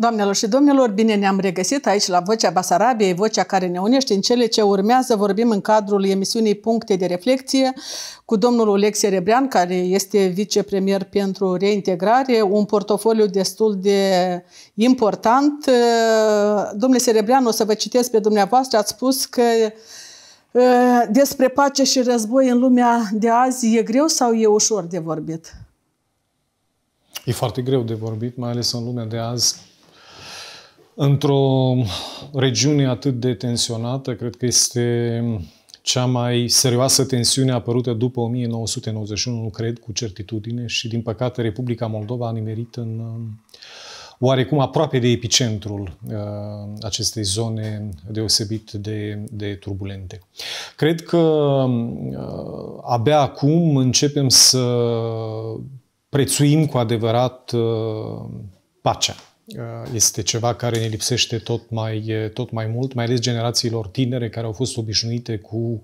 Doamnelor și domnilor, bine ne-am regăsit aici la Vocea Basarabiei, vocea care ne unește. În cele ce urmează vorbim în cadrul emisiunii Puncte de Reflecție cu domnul Oleg Serebrean, care este vicepremier pentru reintegrare, un portofoliu destul de important. Domnule Serebrean, o să vă citesc pe dumneavoastră, ați spus că despre pace și război în lumea de azi e greu sau e ușor de vorbit? E foarte greu de vorbit, mai ales în lumea de azi Într-o regiune atât de tensionată, cred că este cea mai serioasă tensiune apărută după 1991, nu cred, cu certitudine, și din păcate Republica Moldova a nimerit în um, oarecum aproape de epicentrul uh, acestei zone deosebit de, de turbulente. Cred că um, uh, abia acum începem să prețuim cu adevărat uh, pacea Uh, este ceva care ne lipsește tot mai, uh, tot mai mult, mai ales generațiilor tinere care au fost obișnuite cu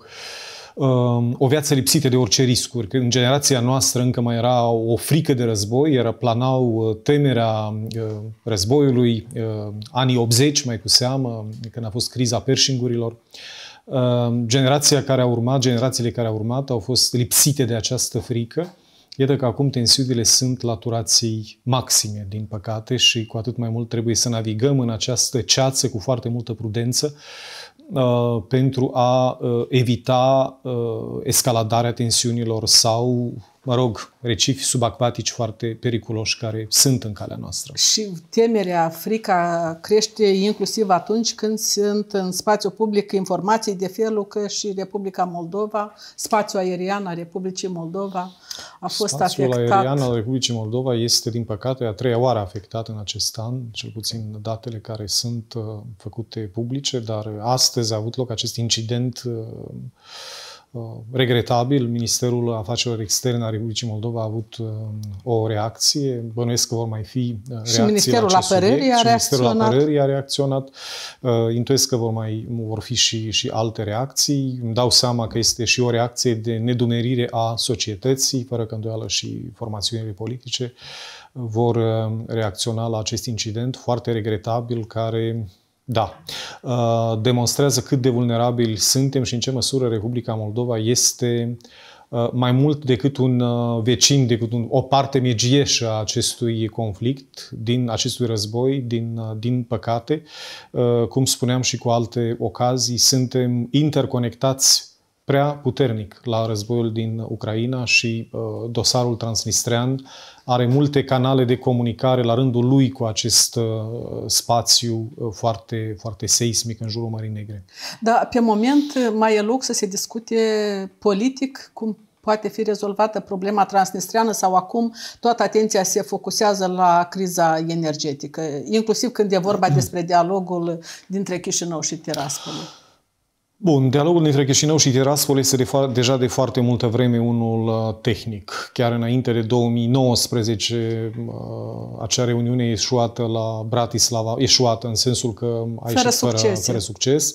um, o viață lipsită de orice riscuri. în generația noastră încă mai era o frică de război, era planau uh, temerea uh, războiului uh, anii 80, mai cu seamă, când a fost criza Pershingurilor. Uh, generația care a urmat, generațiile care au urmat au fost lipsite de această frică Iată că acum tensiunile sunt la turații maxime, din păcate, și cu atât mai mult trebuie să navigăm în această ceață cu foarte multă prudență uh, pentru a uh, evita uh, escaladarea tensiunilor sau mă rog, recifi subacvatici foarte periculoși care sunt în calea noastră. Și temerea, frica crește inclusiv atunci când sunt în spațiu public informații de felul că și Republica Moldova, spațiul aerian al Republicii Moldova a fost spațiul afectat. Spațiul aerian al Republicii Moldova este, din păcate, a treia oară afectat în acest an, cel puțin datele care sunt uh, făcute publice, dar astăzi a avut loc acest incident uh, Uh, regretabil, Ministerul Afacerilor Externe a Republicii Moldova a avut um, o reacție, bănuiesc că vor mai fi uh, reacții și Ministerul la acest subiect. a reacționat. Ministerul Apărării a reacționat. Uh, intuiesc că vor mai vor fi și, și alte reacții. Îmi dau seama că este și o reacție de nedumerire a societății, fără că îndoială și formațiunile politice vor um, reacționa la acest incident foarte regretabil care da. Uh, demonstrează cât de vulnerabili suntem și în ce măsură Republica Moldova este uh, mai mult decât un uh, vecin, decât un, o parte medieșă a acestui conflict, din acestui război, din, din păcate. Cum spuneam și cu alte ocazii, suntem interconectați prea puternic la războiul din Ucraina și dosarul transnistrean are multe canale de comunicare la rândul lui cu acest uh, spațiu uh, foarte, foarte seismic în jurul Mării Negre. Da, pe moment uh, mai e loc să se discute politic cum poate fi rezolvată problema transnistreană sau acum toată atenția se focusează la criza energetică, inclusiv când e vorba despre dialogul dintre Chișinău și Tiraspol. Bun, dialogul dintre Chișinău și Tiraspol este de deja de foarte multă vreme unul uh, tehnic. Chiar înainte de 2019, uh, acea reuniune eșuată la Bratislava, eșuată în sensul că a ieșit fără, fără succes. Fără succes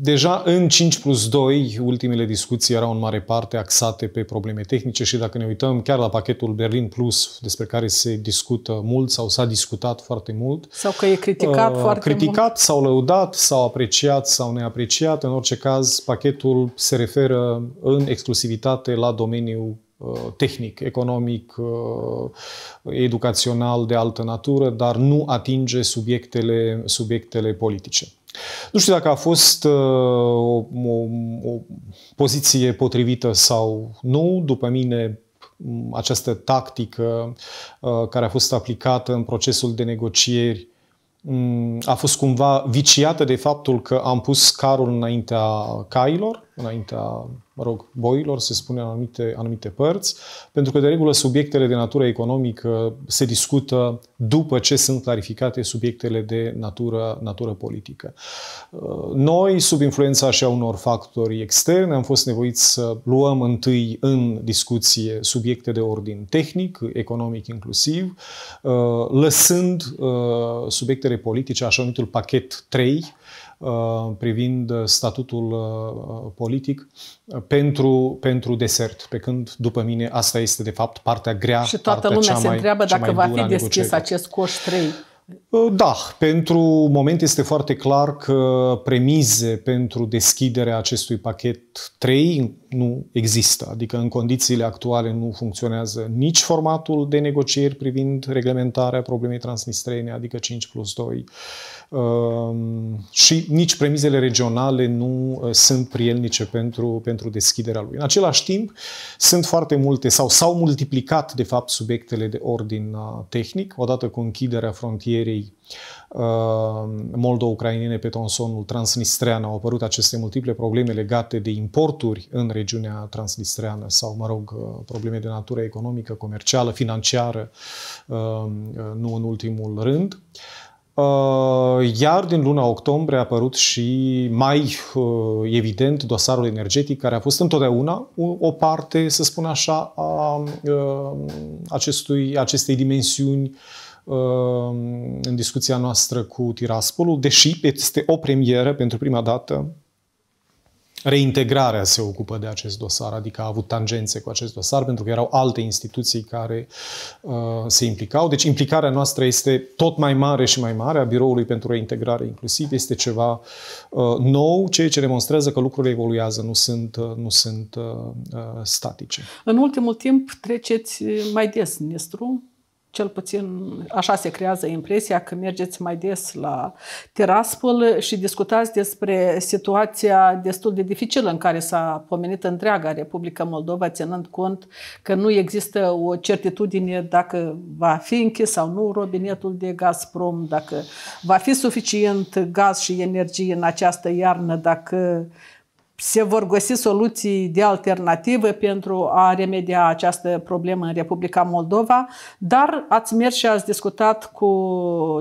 Deja în 5 plus 2, ultimele discuții erau în mare parte axate pe probleme tehnice și dacă ne uităm chiar la pachetul Berlin Plus, despre care se discută mult sau s-a discutat foarte mult. Sau că e criticat uh, foarte criticat, mult. sau lăudat, sau apreciat, sau neapreciat. În orice caz, pachetul se referă în exclusivitate la domeniul uh, tehnic, economic, uh, educațional de altă natură, dar nu atinge subiectele, subiectele politice. Nu știu dacă a fost uh, o, o, o poziție potrivită sau nu. După mine, această tactică uh, care a fost aplicată în procesul de negocieri um, a fost cumva viciată de faptul că am pus carul înaintea cailor, înaintea mă rog, boilor, se spune în anumite, anumite părți, pentru că, de regulă, subiectele de natură economică se discută după ce sunt clarificate subiectele de natură, natură politică. Uh, noi, sub influența a unor factori externe, am fost nevoiți să luăm întâi în discuție subiecte de ordin tehnic, economic inclusiv, uh, lăsând uh, subiectele politice, așa numitul pachet 3, Uh, privind uh, statutul uh, politic pentru, pentru desert, pe când, după mine, asta este, de fapt, partea grea, Și toată lumea cea se mai, întreabă dacă va fi deschis negociere. acest coș 3 Uh, da, pentru moment este foarte clar că premize pentru deschiderea acestui pachet 3 nu există, adică în condițiile actuale nu funcționează nici formatul de negocieri privind reglementarea problemei transnistrene, adică 5 plus 2, um, și nici premizele regionale nu uh, sunt prielnice pentru, pentru deschiderea lui. În același timp, sunt foarte multe sau s-au multiplicat, de fapt, subiectele de ordin uh, tehnic, odată cu închiderea frontierei ei ehm, moldo-ucrainene pe tonsonul transnistrean au apărut aceste multiple probleme legate de importuri în regiunea transnistreană sau, mă rog, probleme de natură economică, comercială, financiară, ehm, nu în ultimul rând. Ehm, iar din luna octombrie a apărut și mai eh, evident dosarul energetic, care a fost întotdeauna o parte, să spun așa, a acestui, acestei dimensiuni Uh, în discuția noastră cu Tiraspolul, deși este o premieră pentru prima dată Reintegrarea se ocupă de acest dosar, adică a avut tangențe cu acest dosar, pentru că erau alte instituții care uh, se implicau. Deci implicarea noastră este tot mai mare și mai mare a Biroului pentru Reintegrare inclusiv. Este ceva uh, nou, ceea ce demonstrează că lucrurile evoluează, nu sunt, uh, nu sunt uh, uh statice. În ultimul timp treceți uh, mai des Nistru, cel puțin așa se creează impresia că mergeți mai des la Tiraspol și discutați despre situația destul de dificilă în care s-a pomenit întreaga Republica Moldova, ținând cont că nu există o certitudine dacă va fi închis sau nu robinetul de Gazprom, dacă va fi suficient gaz și energie în această iarnă, dacă se vor găsi soluții de alternativă pentru a remedia această problemă în Republica Moldova, dar ați mers și ați discutat cu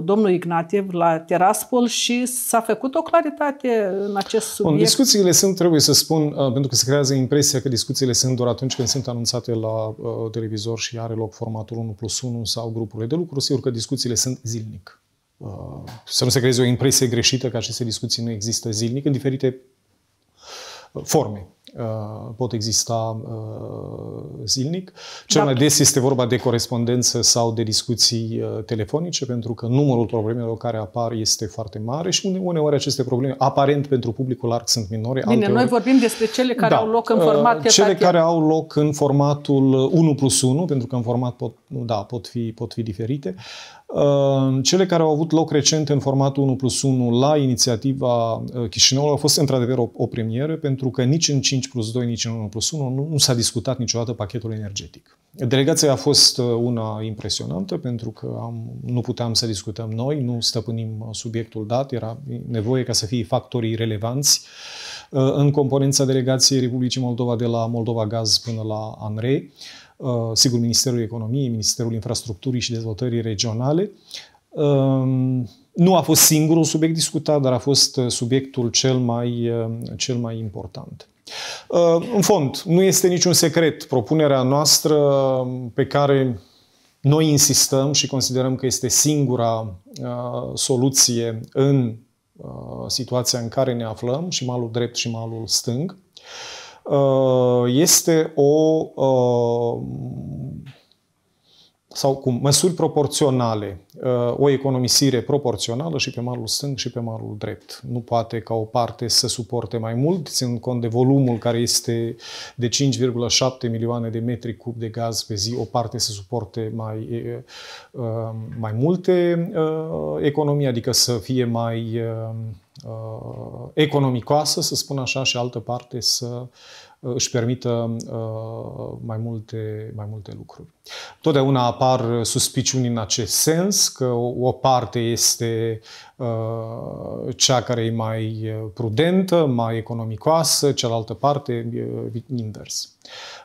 domnul Ignativ la Teraspol și s-a făcut o claritate în acest subiect. Bun, discuțiile sunt, trebuie să spun, uh, pentru că se creează impresia că discuțiile sunt doar atunci când sunt anunțate la uh, televizor și are loc formatul 1 plus 1 sau grupurile de lucru, sigur că discuțiile sunt zilnic. Uh, să nu se creeze o impresie greșită că aceste discuții nu există zilnic în diferite forme uh, pot exista uh, zilnic. Cel da. mai des este vorba de corespondență sau de discuții uh, telefonice, pentru că numărul problemelor care apar este foarte mare și uneori aceste probleme, aparent pentru publicul larg, sunt minore. Bine, noi noi vorbim despre cele care da, au loc în format Cele tete. care au loc în formatul 1 plus 1, pentru că în format pot, da, pot, fi, pot fi diferite. Cele care au avut loc recent în formatul 1 plus 1 la inițiativa uh, Chișinăului au fost într-adevăr o, o premieră pentru că nici în 5 plus 2, nici în 1 plus 1 nu, nu s-a discutat niciodată pachetul energetic. Delegația a fost uh, una impresionantă pentru că am, nu puteam să discutăm noi, nu stăpânim uh, subiectul dat, era nevoie ca să fie factorii relevanți în componența delegației Republicii Moldova de la Moldova Gaz până la Andrei. Uh, sigur, Ministerul Economiei, Ministerul Infrastructurii și Dezvoltării Regionale. Um, nu a fost singurul subiect discutat, dar a fost uh, subiectul cel mai, uh, cel mai important. În fond, nu este niciun secret propunerea noastră pe care noi insistăm și considerăm că este singura soluție în situația în care ne aflăm, și malul drept și malul stâng. Uh, Uh, este o uh, sau cu măsuri proporționale, uh, o economisire proporțională și pe malul stâng și pe malul drept. Nu poate ca o parte să suporte mai mult, ținând cont de volumul care este de 5,7 milioane de metri cub de gaz pe zi, o parte să suporte mai, uh, uh, mai multe economii, adică să fie mai economicoasă, să spun așa, și altă parte să își permită uh, mai multe, mai multe lucruri. Totdeauna apar suspiciuni în acest sens, că o parte este Uh, cea care e mai uh, prudentă, mai economicoasă, cealaltă parte invers.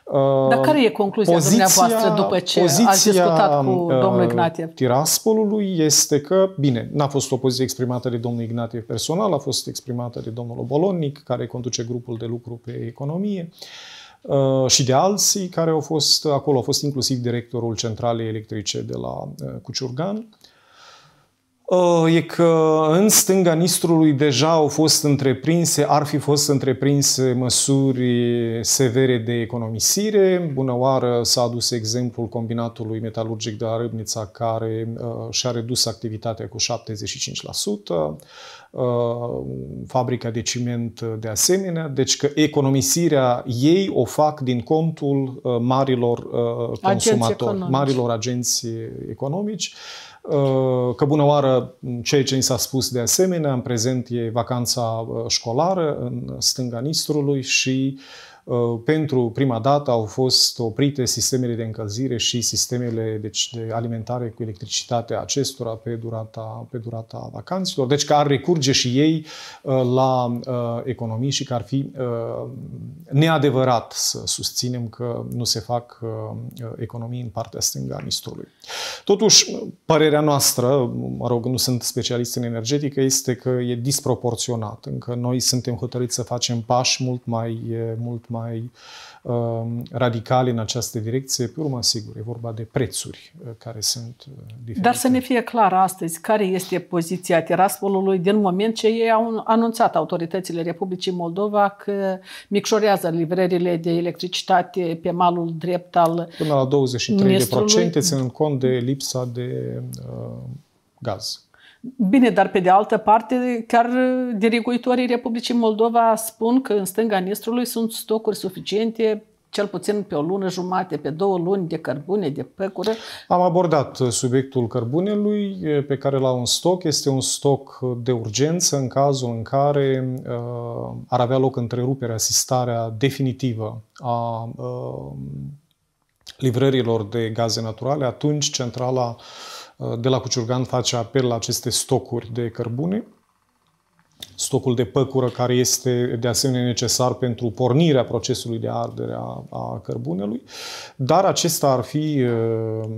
Uh, Dar care e concluzia poziția, dumneavoastră după ce ați discutat cu domnul Ignatiev? Tiraspolului este că, bine, n-a fost o poziție exprimată de domnul Ignatiev personal, a fost exprimată de domnul Obolonic, care conduce grupul de lucru pe economie și de alții care au fost acolo, a fost inclusiv directorul centralei electrice de la Cuciurgan. Uh, e că în stânga Nistrului deja au fost întreprinse, ar fi fost întreprinse măsuri severe de economisire. Bună oară s-a adus exemplul combinatului metalurgic de la Râbnița care uh, și-a redus activitatea cu 75%, uh, fabrica de ciment de asemenea, deci că economisirea ei o fac din contul uh, marilor uh, consumatori, agenți marilor agenți economici. Uh, Uh, că bună oară, ceea ce ni s-a spus de asemenea, în prezent e vacanța uh, școlară în stânga Nistrului și uh, Uh, pentru prima dată au fost oprite sistemele de încălzire și sistemele deci, de alimentare cu electricitate acestora pe durata, pe durata vacanților, deci că ar recurge și ei uh, la uh, economii și că ar fi neadevărat să susținem că nu se fac economii în partea stângă a Nistrului. Totuși, părerea noastră, mă rog, nu sunt specialist în energetică, este că e disproporționat. Încă noi suntem hotărâți să facem pași mult mai, mult mai mai um, radicali în această direcție. Pe urmă, sigur, e vorba de prețuri uh, care sunt uh, diferite. Dar să ne fie clar astăzi care este poziția Tiraspolului din moment ce ei au anunțat autoritățile Republicii Moldova că micșorează livrările de electricitate pe malul drept al Până la 23% ținând cont de lipsa de uh, gaz. Bine, dar pe de altă parte, chiar diriguitorii Republicii Moldova spun că în stânga Nistrului sunt stocuri suficiente cel puțin pe o lună jumate, pe două luni de cărbune, de păcură. Am abordat subiectul cărbunelui pe care l-au un stoc. Este un stoc de urgență în cazul în care uh, ar avea loc întreruperea, asistarea definitivă a uh, livrărilor de gaze naturale, atunci centrala uh, de la Cuciurgan face apel la aceste stocuri de cărbune, stocul de păcură care este de asemenea necesar pentru pornirea procesului de ardere a, a cărbunelui, dar acesta ar, fi, uh,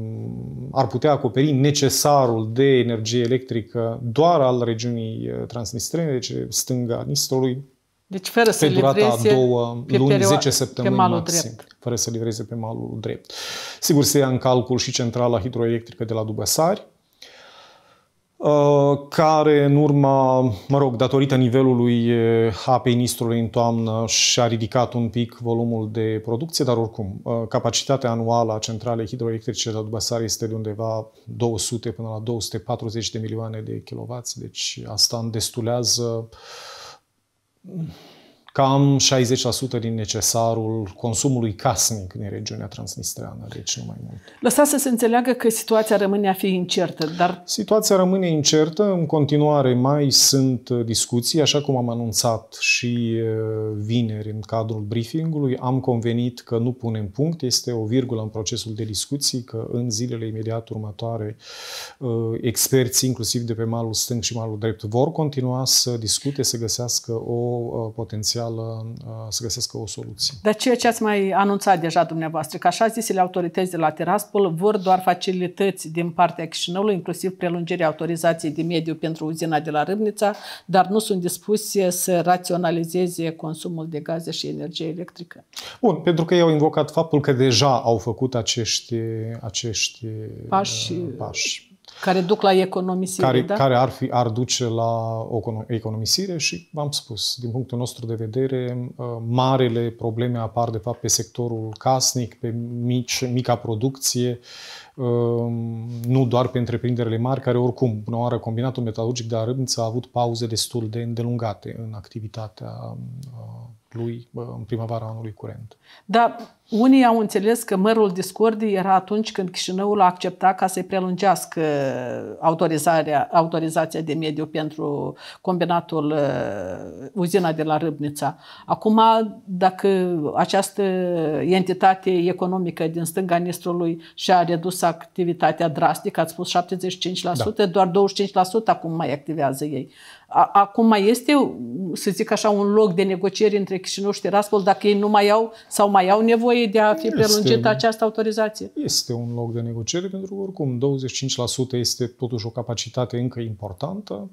ar putea acoperi necesarul de energie electrică doar al regiunii uh, transnistrene, deci stânga Nistrului, deci fără să pe durata a două luni, 10 săptămâni maxim. Drept fără să livreze pe malul drept. Sigur, se ia în calcul și centrala hidroelectrică de la Dubăsari, uh, care în urma, mă rog, datorită nivelului uh, apei Nistrului în toamnă și-a ridicat un pic volumul de producție, dar oricum, uh, capacitatea anuală a centralei hidroelectrice de la Dubăsari este de undeva 200 până la 240 de milioane de kilowatți, deci asta îndestulează cam 60% din necesarul consumului casnic din regiunea transnistreană, deci nu mai mult. Lăsați să se înțeleagă că situația rămâne a fi incertă, dar... Situația rămâne incertă, în continuare mai sunt discuții, așa cum am anunțat și uh, vineri în cadrul briefingului, am convenit că nu punem punct, este o virgulă în procesul de discuții, că în zilele imediat următoare uh, experții, inclusiv de pe malul stâng și malul drept, vor continua să discute, să găsească o uh, potențială socială uh, să găsească o soluție. Dar ceea ce ați mai anunțat deja dumneavoastră, că așa zisele autorități de la Tiraspol vor doar facilități din partea Chișinăului, inclusiv prelungirea autorizației de mediu pentru uzina de la Râmnița, dar nu sunt dispuse să raționalizeze consumul de gaze și energie electrică. Bun, pentru că ei au invocat faptul că deja au făcut acești, acești pași, uh, pași care duc la economisire, care, da? Care ar, fi, ar duce la o economisire și, v-am spus, din punctul nostru de vedere, uh, marele probleme apar, de fapt, pe sectorul casnic, pe mici, mica producție, um, nu doar pe întreprinderile mari, care oricum, până oară, combinatul metalurgic de Arâmță a avut pauze destul de îndelungate în activitatea uh, lui în primăvara anului curent. Da, unii au înțeles că mărul discordii era atunci când Chișinăul a acceptat ca să-i prelungească autorizarea, autorizația de mediu pentru combinatul uh, uzina de la Râbnița. Acum, dacă această entitate economică din stânga Nistrului și-a redus activitatea drastic, ați spus 75%, da. doar 25% acum mai activează ei. Acum mai este, să zic așa, un loc de negocieri între Chișinău și Tiraspol dacă ei nu mai au sau mai au nevoie de a fi este, prelungită această autorizație? Este un loc de negocieri, pentru că oricum 25% este totuși o capacitate încă importantă.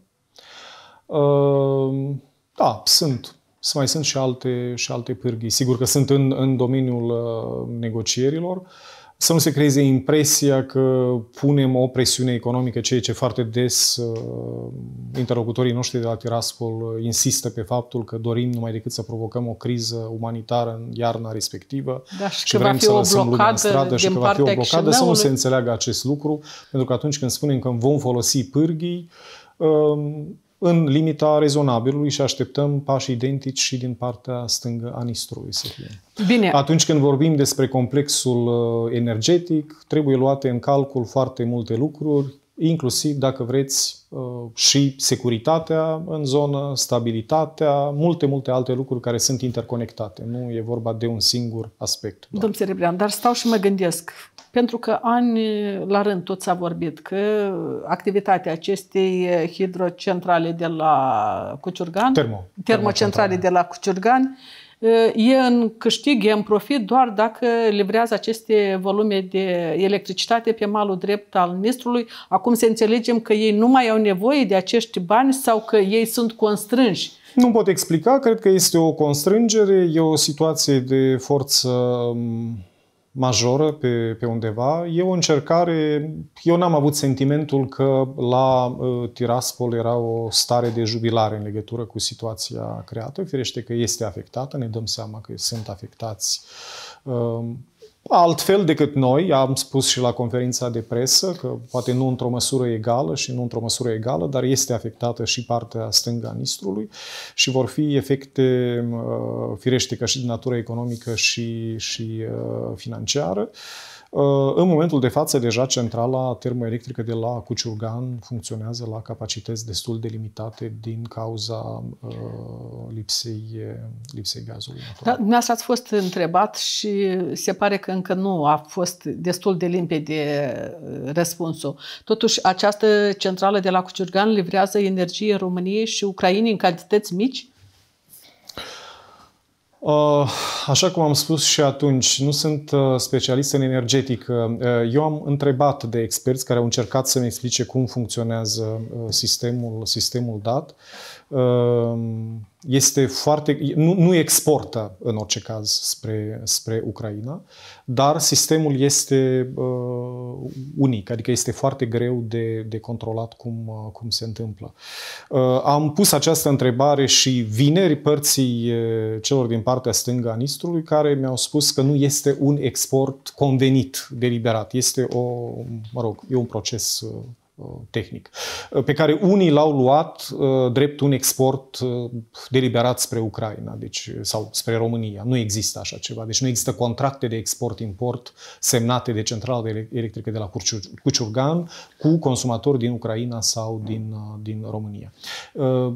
Ehm, da, sunt. Să mai sunt și alte, și alte pârghii. Sigur că sunt în, în domeniul uh, negocierilor. Uh, să nu se creeze impresia că punem o presiune economică, ceea ce foarte des uh, interlocutorii noștri de la Tiraspol uh, insistă pe faptul că dorim numai decât să provocăm o criză umanitară în iarna respectivă da, și, și vrem să lăsăm lumea în stradă și că va fi o blocadă, să nu se înțeleagă acest lucru, pentru că atunci când spunem că vom folosi pârghii, um, în limita rezonabilului și așteptăm pași identici și din partea stângă a Nistrului să fie. Bine. Atunci când vorbim despre complexul uh, energetic, trebuie luate în calcul foarte multe lucruri, inclusiv, dacă vreți, uh, și securitatea în zonă, stabilitatea, multe, multe alte lucruri care sunt interconectate. Nu e vorba de un singur aspect. Doar. Domnul Serebrian, dar stau și mă gândesc, pentru că ani la rând tot s-a vorbit că activitatea acestei hidrocentrale de la Cuciurgan, Termo. termocentrale de la Cuciurgan, Ă, e în câștig, e în profit doar dacă livrează aceste volume de electricitate pe malul drept al Nistrului. Acum să înțelegem că ei nu mai au nevoie de acești bani sau că ei sunt constrânși. Nu pot explica, cred că este o constrângere, e o situație de forță majoră pe, pe undeva. E o încercare, eu n-am avut sentimentul că la uh, Tiraspol era o stare de jubilare în legătură cu situația creată. Firește că este afectată, ne dăm seama că sunt afectați uh, altfel decât noi, am spus și la conferința de presă că poate nu într-o măsură egală și nu într-o măsură egală, dar este afectată și partea stângă a Nistrului și vor fi efecte uh, firește ca și de natură economică și, și uh, financiară. Uh, Ă, în momentul de față, deja centrala termoelectrică de la Cuciurgan funcționează la capacități destul de limitate din cauza ă, lipsei, lipsei gazului. Da, dumneavoastră ați fost întrebat și se pare că încă nu a fost destul de limpede ă, răspunsul. Totuși, această centrală de la Cuciurgan livrează energie României și Ucrainei în cantități mici? Uh, așa cum am spus și atunci, nu sunt uh, specialist în energetică. Uh, eu am întrebat de experți care au încercat să-mi explice cum funcționează sistemul, sistemul dat Ehm, este foarte, nu, nu exportă în orice caz spre, spre Ucraina, dar sistemul este uh, unic, adică este foarte greu de, de controlat cum, uh, cum se întâmplă. Uh, am pus această întrebare și vineri părții uh, celor din partea stângă a Nistrului care mi-au spus că nu este un export convenit, deliberat. Este o, mă rog, e un proces uh, Uh, tehnic, uh, pe care unii l-au luat uh, drept un export deliberat spre Ucraina deci, sau spre România. Nu există așa ceva. Deci nu există contracte de export-import semnate de centrala de electrică de la Cuciurgan cu consumatori din Ucraina sau din, din România.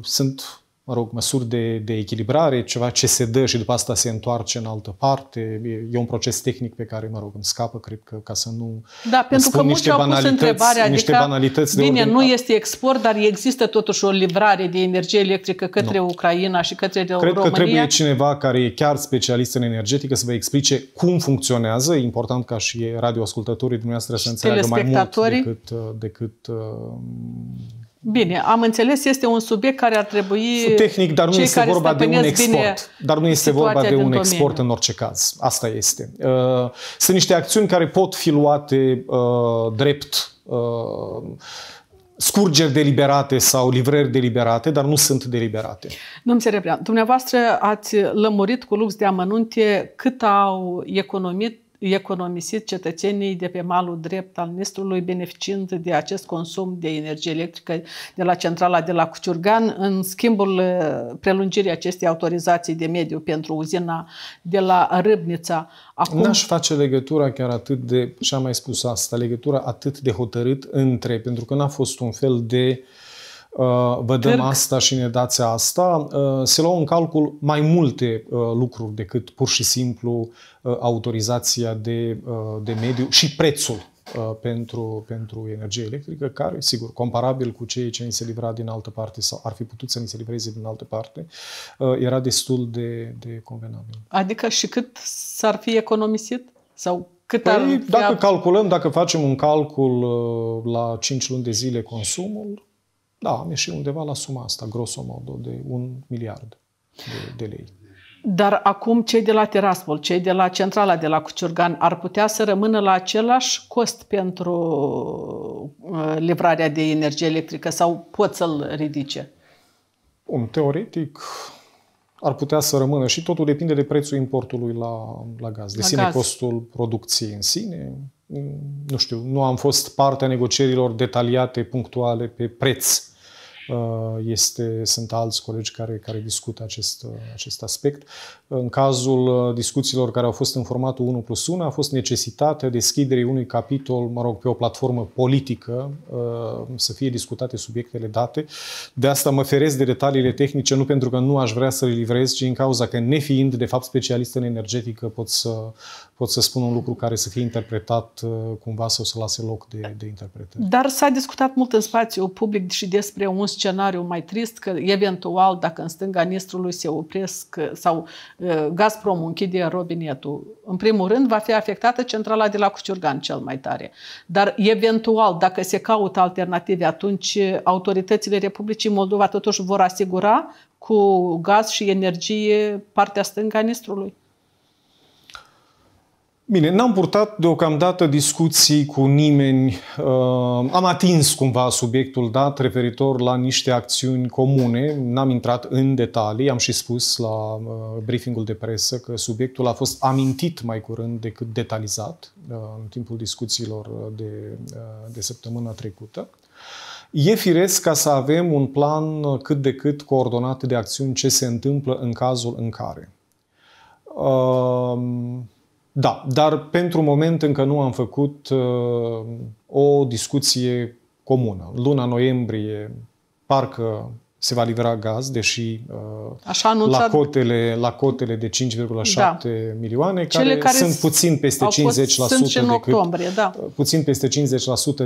Sunt mă rog, măsuri de, de echilibrare, ceva ce se dă și după asta se întoarce în altă parte. E, e un proces tehnic pe care, mă rog, îmi scapă, cred că, ca să nu Da, pentru că mulți au pus întrebarea, niște adică, bine, de bine, nu este export, dar există totuși o livrare de energie electrică către nu. Ucraina și către cred România. Cred că trebuie cineva care e chiar specialist în energetică să vă explice cum funcționează. E important ca și radioascultătorii dumneavoastră să înțeleagă mai mult decât, uh, decât uh, Bine, am înțeles, este un subiect care ar trebui... Tehnic, dar nu este vorba de un export. Dar nu este vorba de un domeniu. export în orice caz. Asta este. Uh, sunt niște acțiuni care pot fi luate uh, drept uh, scurgeri deliberate sau livrări deliberate, dar nu sunt deliberate. Domnul Serebrean, dumneavoastră ați lămurit cu lux de amănunte cât au economit economisit cetățenii de pe malul drept al Nistrului, beneficiind de acest consum de energie electrică de la centrala de la Cuciurgan, în schimbul uh, prelungirii acestei autorizații de mediu pentru uzina de la Râbnița. Acum... N-aș face legătura chiar atât de, și am mai spus asta, legătura atât de hotărât între, pentru că n-a fost un fel de uh, Uh, vă dăm Cerc. asta și ne dați asta, uh, se luau în calcul mai multe uh, lucruri decât pur și simplu autorizația de, de mediu și prețul pentru, pentru energie electrică, care, sigur, comparabil cu ceea ce ni se livra din altă parte sau ar fi putut să ni se livreze din altă parte, era destul de, de convenabil. Adică și cât s-ar fi economisit? Sau cât păi, ar fi... Dacă calculăm, dacă facem un calcul la 5 luni de zile consumul, da, am ieșit undeva la suma asta, grosomodo, de un miliard de, de lei. Dar acum cei de la Teraspol, cei de la centrala de la Cuciurgan ar putea să rămână la același cost pentru uh, livrarea de energie electrică sau pot să-l ridice? Un teoretic ar putea să rămână și totul depinde de prețul importului la, la gaz, de la sine gaz. costul producției în sine. Nu știu, nu am fost partea negocierilor detaliate, punctuale pe preț Uh, este, sunt alți colegi care, care discută acest, uh, acest aspect. În cazul uh, discuțiilor care au fost în formatul 1 plus 1, a fost necesitatea deschiderii unui capitol, mă rog, pe o platformă politică, să fie discutate subiectele date. De asta mă feresc de detaliile tehnice, nu pentru că nu aș vrea să le livrez, ci în cauza că, nefiind, de fapt, specialist în energetică, pot să pot să spun un lucru care să fie interpretat uh, cumva sau să lase loc de, de interpretare. Dar s-a discutat mult în spațiu public și despre un scenariu mai trist, că eventual dacă în stânga Nistrului se opresc uh, sau uh, Gazprom închide robinetul, în primul rând va fi afectată centrala de la Cuciurgan cel mai tare. Dar eventual, dacă se caută alternative, atunci autoritățile Republicii Moldova totuși vor asigura cu gaz și energie partea stânga Nistrului. Bine, n-am purtat deocamdată discuții cu nimeni. Uh, am atins cumva subiectul dat referitor la niște acțiuni comune. N-am intrat în detalii. Am și spus la uh, briefingul de presă că subiectul a fost amintit mai curând decât detalizat uh, în timpul discuțiilor de, de săptămâna trecută. E firesc ca să avem un plan cât de cât coordonat de acțiuni ce se întâmplă în cazul în care. Uh, da, dar pentru moment încă nu am făcut uh, o discuție comună. Luna noiembrie parcă se va livra gaz, deși uh, Așa anunțat... la, cotele, la cotele de 5,7 da. milioane, care, Cele care sunt puțin peste 50% fost, sunt în decât, octombrie, da. Uh, puțin peste 50%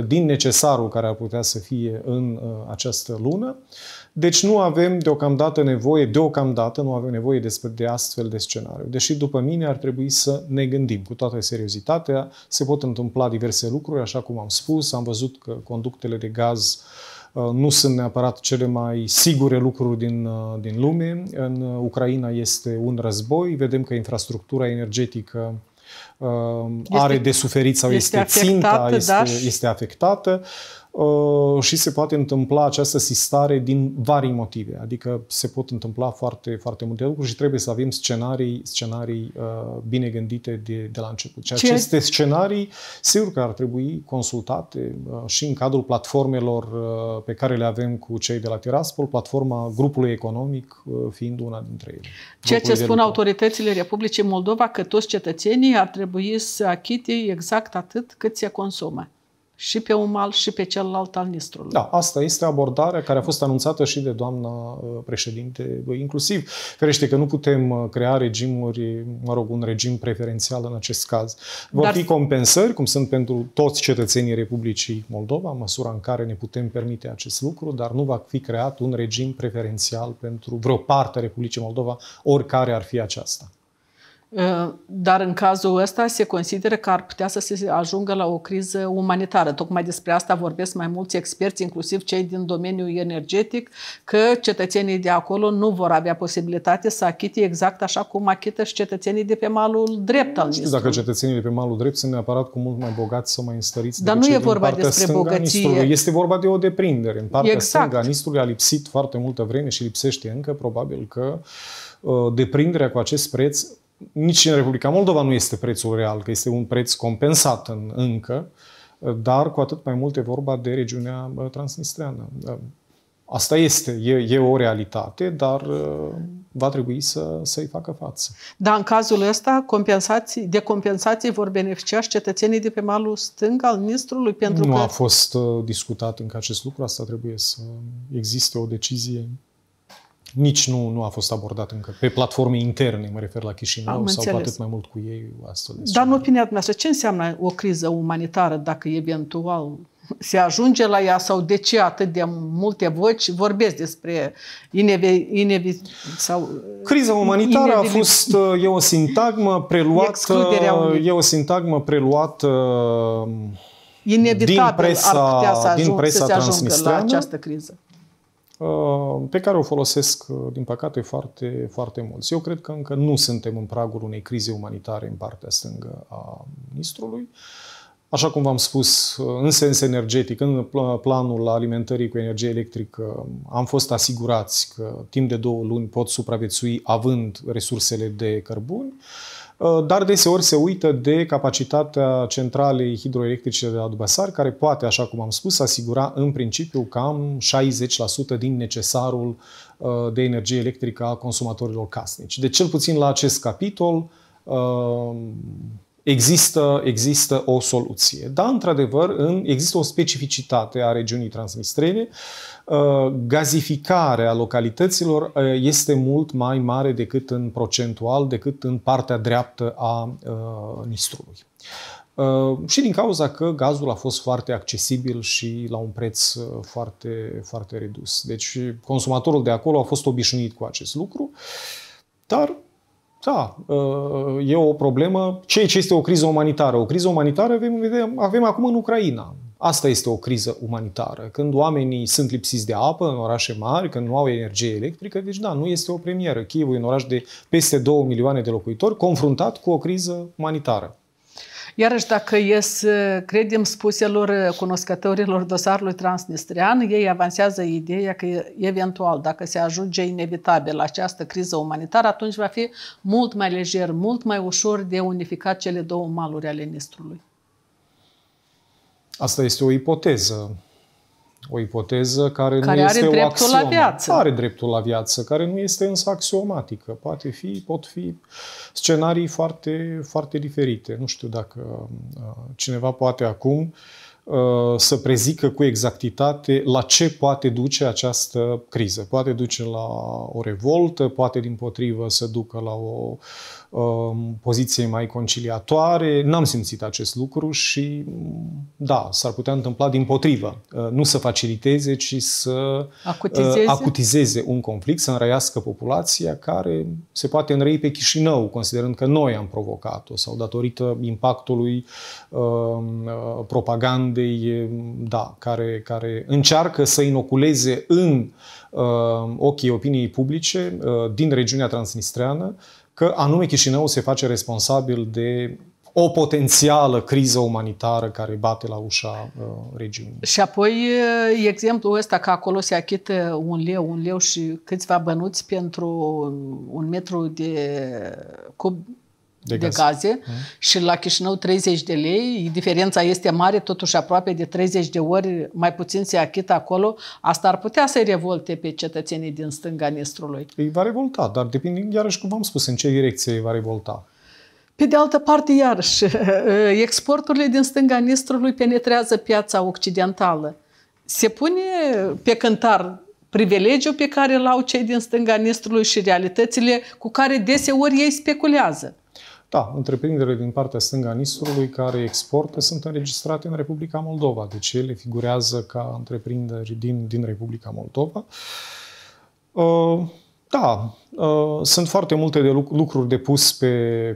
din necesarul care ar putea să fie în uh, această lună. Uh, deci nu avem deocamdată nevoie, deocamdată nu avem nevoie despre de astfel de scenariu. Deși după mine ar trebui să ne gândim cu toată seriozitatea, se pot întâmpla diverse lucruri, așa cum am spus, am văzut că conductele de gaz uh, nu sunt neapărat cele mai sigure lucruri din, uh, din lume. În Ucraina este un război, vedem că infrastructura energetică uh, este, are de suferit sau este, este afectată, ținta, da? este, este afectată. Uh, și se poate întâmpla această sistare din vari motive. Adică se pot întâmpla foarte, foarte multe lucruri și trebuie să avem scenarii, scenarii uh, bine gândite de, de la început. Și aceste scenarii, sigur că ar trebui consultate uh, și în cadrul platformelor pe care le avem cu cei de la Tiraspol, platforma grupului economic fiind una dintre ele. Ceea ce spun lucru. autoritățile Republicii Moldova că toți cetățenii ar trebui să achite exact atât cât se consumă și pe un mal și pe celălalt al Nistrului. Da, asta este abordarea care a fost anunțată și de doamna uh, președinte, inclusiv. Ferește că nu putem uh, crea regimuri, mă rog, un regim preferențial în acest caz. Vor Dar... fi compensări, cum sunt pentru toți cetățenii Republicii Moldova, în măsura în care ne putem permite acest lucru, dar nu va fi creat un regim preferențial pentru vreo parte a Republicii Moldova, oricare ar fi aceasta. Ă, dar în cazul ăsta se consideră că ar putea să se ajungă la o criză umanitară. Tocmai despre asta vorbesc mai mulți experți, inclusiv cei din domeniul energetic, că cetățenii de acolo nu vor avea posibilitate să achite exact așa cum achită și cetățenii de pe malul drept al Nistrului. Dacă cetățenii de pe malul drept sunt neapărat cu mult mai bogați sau mai înstăriți Dar nu e vorba despre bogăție. Este vorba de o deprindere. În partea exact. stânga Nistrului a lipsit foarte multă vreme și lipsește încă, probabil că ă, deprinderea cu acest preț nici în Republica Moldova nu este prețul real, că este un preț compensat în, încă, dar cu atât mai mult e vorba de regiunea transnistreană. Asta este, e, e o realitate, dar va trebui să, să-i facă față. Dar în cazul ăsta, compensații, de compensații vor beneficia și cetățenii de pe malul stâng al ministrului? Pentru nu că... a fost uh, discutat încă acest lucru, asta trebuie să existe o decizie nici nu, nu a fost abordat încă. Pe platforme interne, mă refer la Chișinău, Am sau cu atât mai mult cu ei. Astfel Dar în opinia dumneavoastră, ce înseamnă o criză umanitară dacă eventual se ajunge la ea sau de ce atât de multe voci vorbesc despre inevi, inevi, sau Criza uh, umanitară inevi... a fost, uh, e o sintagmă preluată, e o sintagmă preluată uh, inevitabil din presa, ar putea să, ajung, din presa să se transnistreană, la această criză. Uh, pe care o folosesc, uh, din păcate, foarte, foarte mulți. Eu cred că încă nu suntem în pragul unei crize umanitare în partea stângă a ministrului. Așa cum v-am spus, uh, în sens energetic, în planul alimentării cu energie electrică, um, am fost asigurați că timp de două luni pot supraviețui având resursele de cărbuni. Uh, Uh, dar deseori se uită de capacitatea centralei hidroelectrice de la Dubăsari, care poate, așa cum am spus, asigura în principiu cam 60% din necesarul uh, de energie electrică a consumatorilor casnici. Deci, cel puțin la acest capitol, uh, Există, există o soluție. Da, într-adevăr, în, există o specificitate a regiunii transnistrene. Uh, gazificarea localităților uh, este mult mai mare decât în procentual, decât în partea dreaptă a uh, Nistrului. Și din cauza că gazul a fost foarte accesibil și la un preț foarte, foarte redus. Deci consumatorul de acolo a fost obișnuit cu acest lucru, dar da, ă, e o problemă. Ceea ce este o criză umanitară? O criză umanitară avem, avem acum în Ucraina. Asta este o criză umanitară. Când oamenii sunt lipsiți de apă în orașe mari, când nu au energie electrică, deci da, nu este o premieră. Chievul e un oraș de peste 2 milioane de locuitori confruntat cu o criză umanitară. Iarăși, dacă ies, credem spuselor cunoscătorilor dosarului transnistrian, ei avansează ideea că eventual, dacă se ajunge inevitabil la această criză umanitară, atunci va fi mult mai lejer, mult mai ușor de unificat cele două maluri ale Nistrului. Asta este o ipoteză o ipoteză care, care nu este are o acțiune. la viață. Are dreptul la viață, care nu este însă axiomatică. Poate fi, pot fi scenarii foarte, foarte diferite. Nu știu dacă uh, cineva poate acum uh, să prezică cu exactitate la ce poate duce această criză. Poate duce la o revoltă, poate din potrivă să ducă la o Um, poziție mai conciliatoare. N-am simțit acest lucru și, mm, da, s-ar putea întâmpla din potrivă. Uh, nu să faciliteze, ci să uh, acutizeze, acutizeze un conflict, să înrăiască populația care se poate înrăi pe Chișinău, considerând că noi am provocat-o sau datorită impactului um, uh, propagandei, da, care, care încearcă să inoculeze în ochii opiniei publice din regiunea transnistreană că anume Chișinău se face responsabil de o potențială criză umanitară care bate la ușa uh, regiunii. Și apoi uh, exemplul ăsta că acolo se achită un leu, un leu și câțiva bănuți pentru un metru de cub de, de gaze, mm. și la Chișinău 30 de lei. Diferența este mare, totuși aproape de 30 de ori mai puțin se achită acolo. Asta ar putea să-i revolte pe cetățenii din stânga Nistrului. Îi va revolta, dar depinde, iarăși cum v-am spus, în ce direcție îi va revolta. Pe de altă parte, iarăși, exporturile din stânga Nistrului penetrează piața occidentală. Se pune pe cântar privilegiul pe care îl au cei din stânga Nistrului și realitățile cu care deseori ei speculează. Da, întreprinderile din partea stângă a Nistrului care exportă sunt înregistrate în Republica Moldova, deci ele figurează ca întreprinderi din, din Republica Moldova. Uh, da, uh, sunt foarte multe de lucruri de pus pe,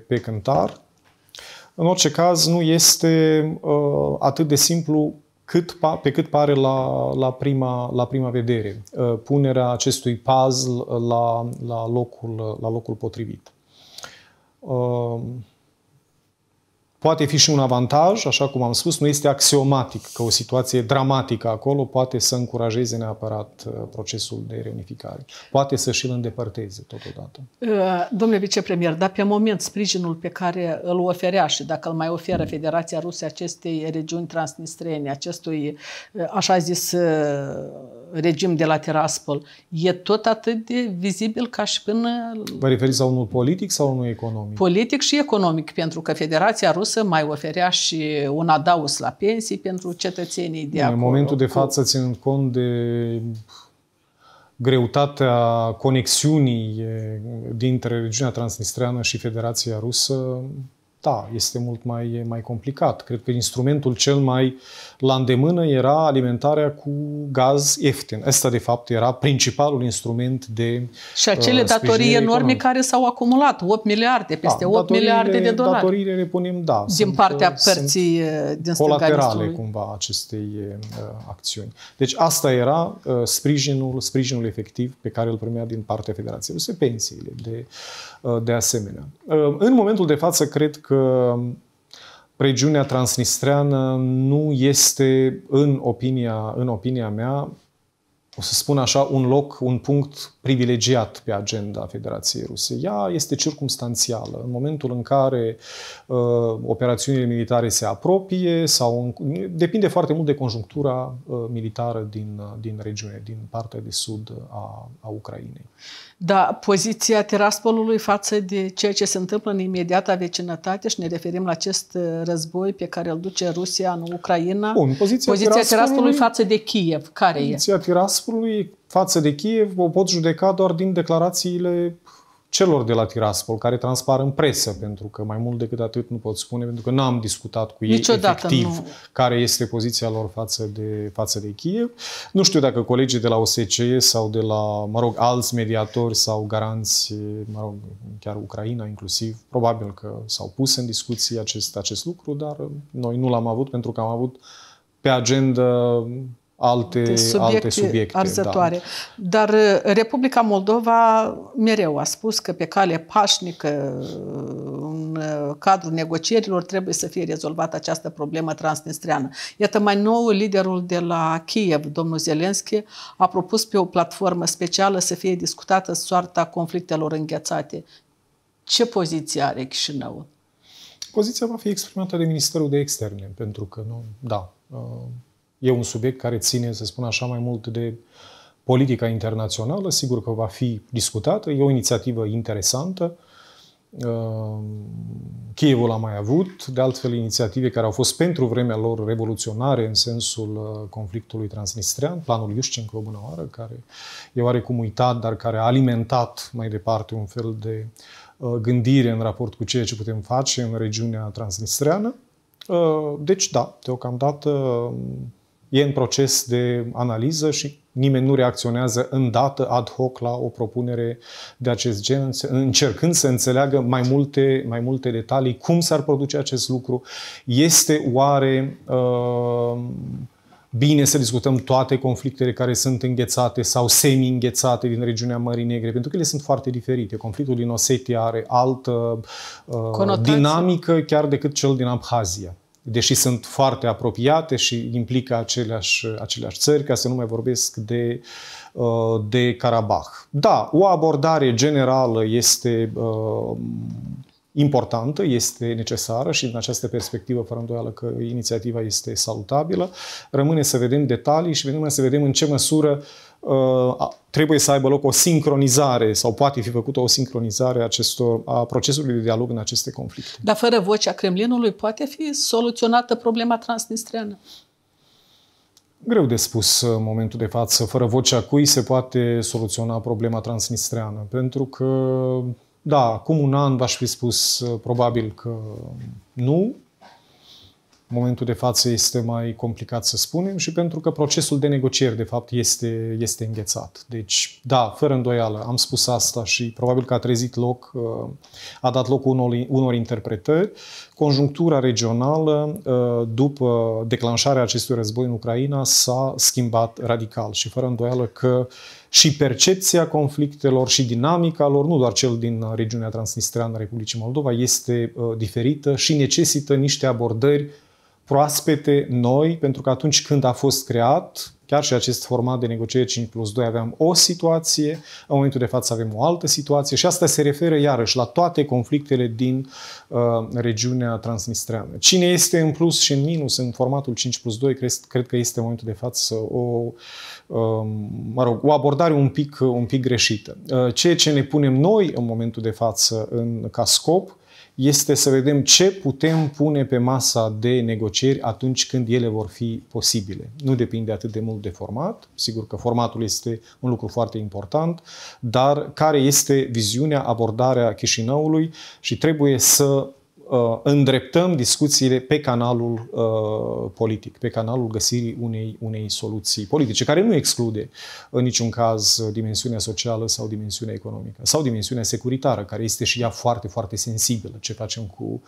pe cântar. În orice caz, nu este uh, atât de simplu cât, pe cât pare la, la, prima, la prima vedere punerea acestui puzzle la, la, locul, la locul potrivit. Um, poate fi și un avantaj, așa cum am spus, nu este axiomatic că o situație dramatică acolo poate să încurajeze neapărat uh, procesul de reunificare. Poate să și îl îndepărteze totodată. Uh, domnule vicepremier, dar pe moment sprijinul pe care îl oferea și dacă îl mai oferă Federația Rusă acestei regiuni transnistrene, acestui, uh, așa zis, regim de la Tiraspol, e tot atât de vizibil ca și până... Vă referiți la unul politic sau unul economic? Politic și economic, pentru că Federația Rusă mai oferea și un adaus la pensii pentru cetățenii de acolo. În momentul de față, ținând cont de greutatea conexiunii dintre regiunea transnistreană și Federația Rusă, da, este mult mai, mai complicat. Cred că instrumentul cel mai uh, la îndemână era alimentarea cu gaz ieftin. Asta, de fapt, era principalul instrument de Și acele uh, datorii enorme care s-au acumulat, 8 miliarde, da, peste da, 8 datorile, miliarde de dolari. Datoriile, le punem, da. Din sunt, partea uh, părții uh, din colaterale, cumva, acestei uh, uh, acțiuni. Deci asta era uh, sprijinul, sprijinul efectiv pe care îl primea din partea Federației Ruse, pensiile de, uh, de asemenea. Uh, în momentul de față, cred că regiunea transnistreană nu este, în opinia, în opinia mea, o să spun așa, un loc, un punct privilegiat pe agenda Federației Ruse. Ea este circumstanțială. În momentul în care uh, operațiunile militare se apropie sau în, depinde foarte mult de conjunctura uh, militară din, uh, din regiune, din partea de sud a, a Ucrainei. Da, poziția Tiraspolului față de ceea ce se întâmplă în imediata vecinătate și ne referim la acest uh, război pe care îl duce Rusia în Ucraina. Bun, poziția, poziția Tiraspolului, Tiraspolului față de Kiev, care poziția e? Poziția Tiraspolului față de Kiev o pot judeca doar din declarațiile celor de la Tiraspol, care transpar în presă, pentru că mai mult decât atât nu pot spune, pentru că n-am discutat cu ei Niciodată efectiv nu. care este poziția lor față de, față de Kiev. Nu știu dacă colegii de la OSCE sau de la, mă rog, alți mediatori sau garanți, mă rog, chiar Ucraina inclusiv, probabil că s-au pus în discuții acest, acest lucru, dar noi nu l-am avut pentru că am avut pe agenda alte subiecte, alte subiecte da. arzătoare. Da. Dar uh, Republica Moldova mereu a spus că pe cale pașnică uh, în uh, cadrul negocierilor trebuie să fie rezolvată această problemă transnistreană. Iată, mai nou liderul de la Kiev, domnul Zelenski, a propus pe o platformă specială să fie discutată soarta conflictelor înghețate. Ce poziție are Chișinău? Poziția va fi exprimată de Ministerul de Externe, pentru că nu, da, E un subiect care ține, să spun așa, mai mult de politica internațională. Sigur că va fi discutată. E o inițiativă interesantă. Chievul ehm, a mai avut, de altfel, inițiative care au fost pentru vremea lor revoluționare în sensul uh, conflictului transnistrean, planul Iușcenco bună oară, care e oarecum uitat, dar care a alimentat mai departe un fel de uh, gândire în raport cu ceea ce putem face în regiunea transnistreană. Uh, deci, da, deocamdată e în proces de analiză și nimeni nu reacționează în dată ad hoc la o propunere de acest gen, încercând să înțeleagă mai multe, mai multe detalii, cum s-ar produce acest lucru, este oare uh, bine să discutăm toate conflictele care sunt înghețate sau semi-înghețate din regiunea Mării Negre, pentru că ele sunt foarte diferite. Conflictul din Osetia are altă uh, dinamică chiar decât cel din Abhazia deși sunt foarte apropiate și implică aceleași, aceleași țări, ca să nu mai vorbesc de, uh, de Karabakh. Da, o abordare generală este uh, importantă, este necesară și din această perspectivă, fără îndoială că inițiativa este salutabilă. Rămâne să vedem detalii și rămâne să vedem în ce măsură uh, Uh, trebuie să aibă loc o sincronizare sau poate fi făcută o sincronizare acestor, a procesului de dialog în aceste conflicte. Dar fără vocea Kremlinului poate fi soluționată problema transnistreană? Greu de spus în momentul de față. Fără vocea cui se poate soluționa problema transnistreană? Pentru că, da, acum un an v-aș fi spus uh, probabil că nu, momentul de față este mai complicat să spunem și pentru că procesul de negocieri, de fapt, este, este înghețat. Deci, da, fără îndoială, am spus asta și probabil că a trezit loc, uh, a dat loc unor, unor interpretări. Conjunctura regională, uh, după declanșarea acestui război în Ucraina, s-a schimbat radical și fără îndoială că și percepția conflictelor și dinamica lor, nu doar cel din regiunea transnistreană a Republicii Moldova, este uh, diferită și necesită niște abordări proaspete, noi, pentru că atunci când a fost creat, chiar și acest format de negociere 5 plus 2 aveam o situație, în momentul de față avem o altă situație și asta se referă iarăși la toate conflictele din uh, regiunea transnistreană. Cine este în plus și în minus în formatul 5 plus 2, cred, cred că este în momentul de față o, um, mă rog, o abordare un pic, un pic greșită. Uh, ceea ce ne punem noi în momentul de față în, ca scop este să vedem ce putem pune pe masa de negocieri atunci când ele vor fi posibile. Nu depinde atât de mult de format, sigur că formatul este un lucru foarte important, dar care este viziunea, abordarea Chișinăului și trebuie să Uh, îndreptăm discuțiile pe canalul uh, politic, pe canalul găsirii unei, unei soluții politice, care nu exclude în niciun caz dimensiunea socială sau dimensiunea economică, sau dimensiunea securitară, care este și ea foarte, foarte sensibilă, ce facem cu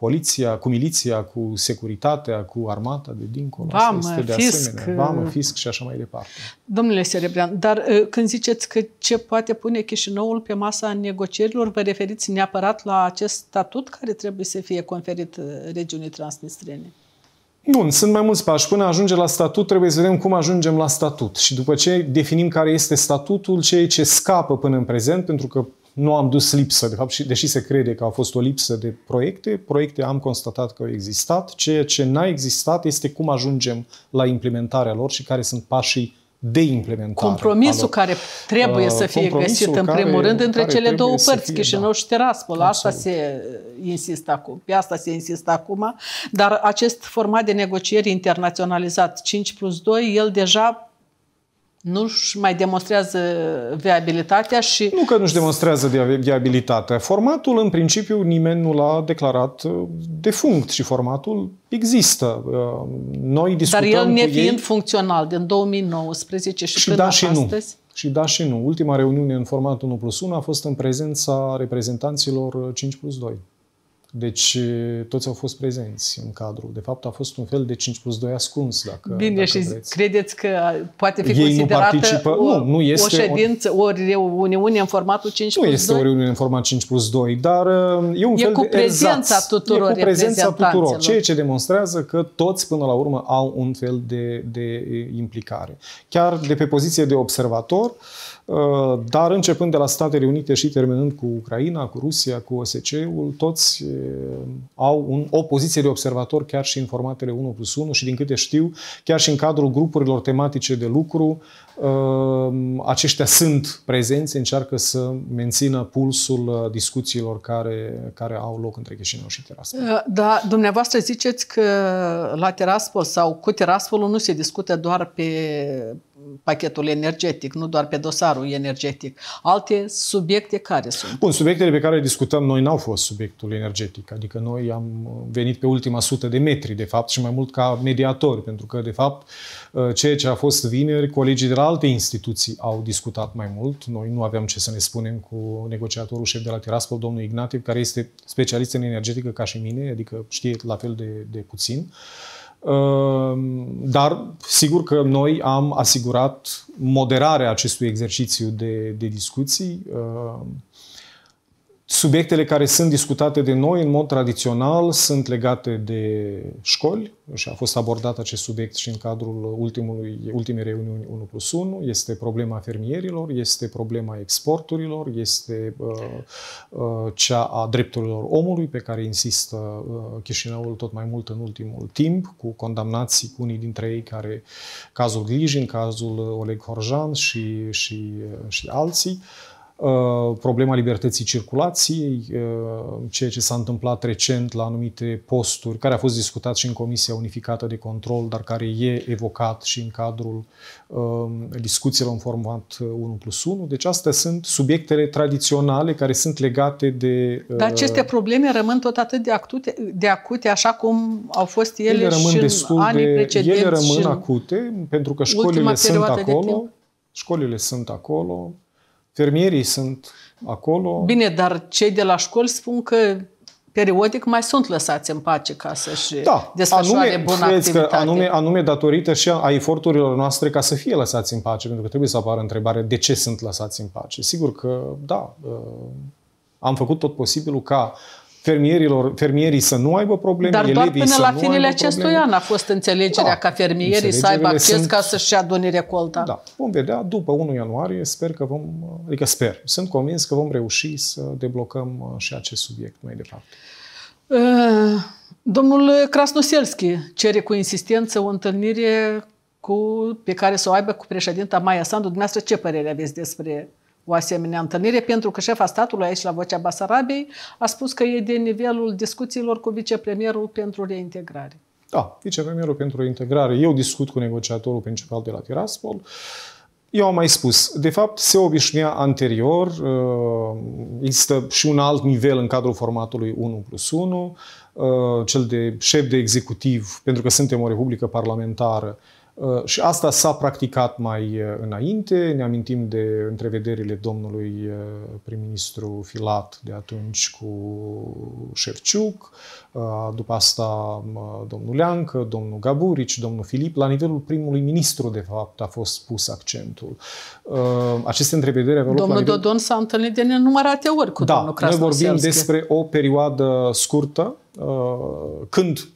poliția, cu miliția, cu securitatea, cu armata de dincolo. Vamă, Asta este de fisc, asemenea. Vamă, fisc și așa mai departe. Domnule Serebrean, dar ă, când ziceți că ce poate pune Chișinăul pe masa negocierilor, vă referiți neapărat la acest statut care trebuie să fie conferit ă, regiunii transnistrene? Bun, sunt mai mulți pași. Până ajunge la statut, trebuie să vedem cum ajungem la statut. Și după ce definim care este statutul, e ce scapă până în prezent, pentru că nu am dus lipsă, de fapt, și deși se crede că a fost o lipsă de proiecte, proiecte am constatat că au existat. Ceea ce n-a existat este cum ajungem la implementarea lor și care sunt pașii de implementare. Compromisul care trebuie uh, să fie găsit, în primul rând, între cele două părți, fie, Chișinău da. și Tiraspol. asta se insistă acum. Pe asta se insistă acum. Dar acest format de negocieri internaționalizat 5 plus 2, el deja nu-și mai demonstrează viabilitatea și... Nu că nu-și demonstrează viabilitatea. Formatul, în principiu, nimeni nu l-a declarat uh, defunct și formatul există. Uh, noi discutăm Dar el fiind ei... funcțional din 2019 și, și până da, și astăzi... Nu. Și da și nu. Ultima reuniune în formatul 1 plus 1 a fost în prezența reprezentanților 5 plus 2. Deci toți au fost prezenți în cadru. De fapt a fost un fel de 5 plus 2 ascuns, dacă Bine, dacă și vreți. credeți că poate fi Ei considerată nu participă, o, nu, nu este o ședință, o reuniune în formatul 5 plus 2? Nu este o reuniune în format 5 plus 2, dar e un e fel cu de exact, prezența erzaț. tuturor e cu prezența tuturor, ceea ce demonstrează că toți până la urmă au un fel de, de implicare. Chiar de pe poziție de observator, uh, Uh, dar începând de la Statele Unite și terminând cu Ucraina, cu Rusia, cu OSCE-ul, toți uh, au un, o poziție de observator chiar și în formatele 1 plus 1 și din câte știu, chiar și în cadrul grupurilor tematice de lucru, uh, aceștia sunt prezenți, încearcă să mențină pulsul discuțiilor care, care au loc între Chișinău și Teraspol. Da, dumneavoastră ziceți că la Teraspol sau cu Teraspolul nu se discută doar pe pachetul energetic, nu doar pe dosarul energetic. Alte subiecte care sunt? Bun, subiectele pe care le discutăm noi n-au fost subiectul energetic. Adică noi am venit pe ultima sută de metri, de fapt, și mai mult ca mediatori, pentru că, de fapt, uh, ceea ce a fost vineri, colegii de la alte instituții au discutat mai mult. Noi nu aveam ce să ne spunem cu negociatorul șef de la Tiraspol, domnul Ignatiu, care este specialist în energetică ca și mine, adică știe la fel de, de puțin. Uh, Ehm, dar sigur că noi am asigurat moderarea acestui exercițiu de, de discuții. Ehm, Subiectele care sunt discutate de noi în mod tradițional sunt legate de școli și a fost abordat acest subiect și în cadrul ultimului, ultimei reuniuni 1 plus 1. Este problema fermierilor, este problema exporturilor, este uh, uh, cea a drepturilor omului pe care insistă uh, Chișinăul tot mai mult în ultimul timp cu condamnații cu unii dintre ei care, cazul Glijin, cazul Oleg Horjan și, și, uh, și alții. Uh, Uh, problema libertății circulației, uh, ceea ce s-a întâmplat recent la anumite posturi, care a fost discutat și în Comisia Unificată de Control, dar care e evocat și în cadrul um, discuțiilor în format 1 uh, plus 1. Deci astea sunt subiectele tradiționale care sunt legate de... Dar aceste probleme rămân tot atât de acute, de acute așa cum au fost ele, ele rămân și destul în anii de, precedenți. Ele rămân acute, pentru că școlile sunt acolo. Școlile sunt acolo Fermierii sunt acolo. Bine, dar cei de la școli spun că periodic mai sunt lăsați în pace ca să-și da, desfășoare anume, bună activitate. Că anume, anume datorită și a eforturilor noastre ca să fie lăsați în pace, pentru că trebuie să apară întrebarea de ce sunt lăsați în pace. Sigur că, da, ă, am făcut tot posibilul ca fermierilor, fermierii să nu aibă probleme, Dar doar până la finele acestui probleme. an a fost înțelegerea da, ca fermierii să aibă acces sunt... ca să-și adune recolta. Da, vom vedea după 1 ianuarie, sper că vom, adică sper, sunt convins că vom reuși să deblocăm uh, și acest subiect mai departe. Uh, domnul Krasnoselski cere cu insistență o întâlnire cu, pe care să o aibă cu președinta Maia Sandu. Dumneavoastră, ce părere aveți despre o asemenea întâlnire, pentru că șefa statului aici la Vocea Basarabiei a spus că e de nivelul discuțiilor cu vicepremierul pentru reintegrare. Da, vicepremierul pentru integrare. Eu discut cu negociatorul principal de la Tiraspol. Eu am mai spus, de fapt se obișnuia anterior, uh, există și un alt nivel în cadrul formatului 1 plus 1, uh, cel de șef de executiv, pentru că suntem o republică parlamentară, Uh, și asta s-a practicat mai uh, înainte. Ne amintim de întrevederile domnului uh, prim-ministru Filat de atunci cu Șerciuc, după asta domnul Leancă, domnul Gaburici, domnul Filip. La nivelul primului ministru, de fapt, a fost pus accentul. Aceste întrevederi aveau Domnul nivel... Dodon s-a întâlnit de nenumărate ori cu da, domnul Da, Noi vorbim despre o perioadă scurtă, când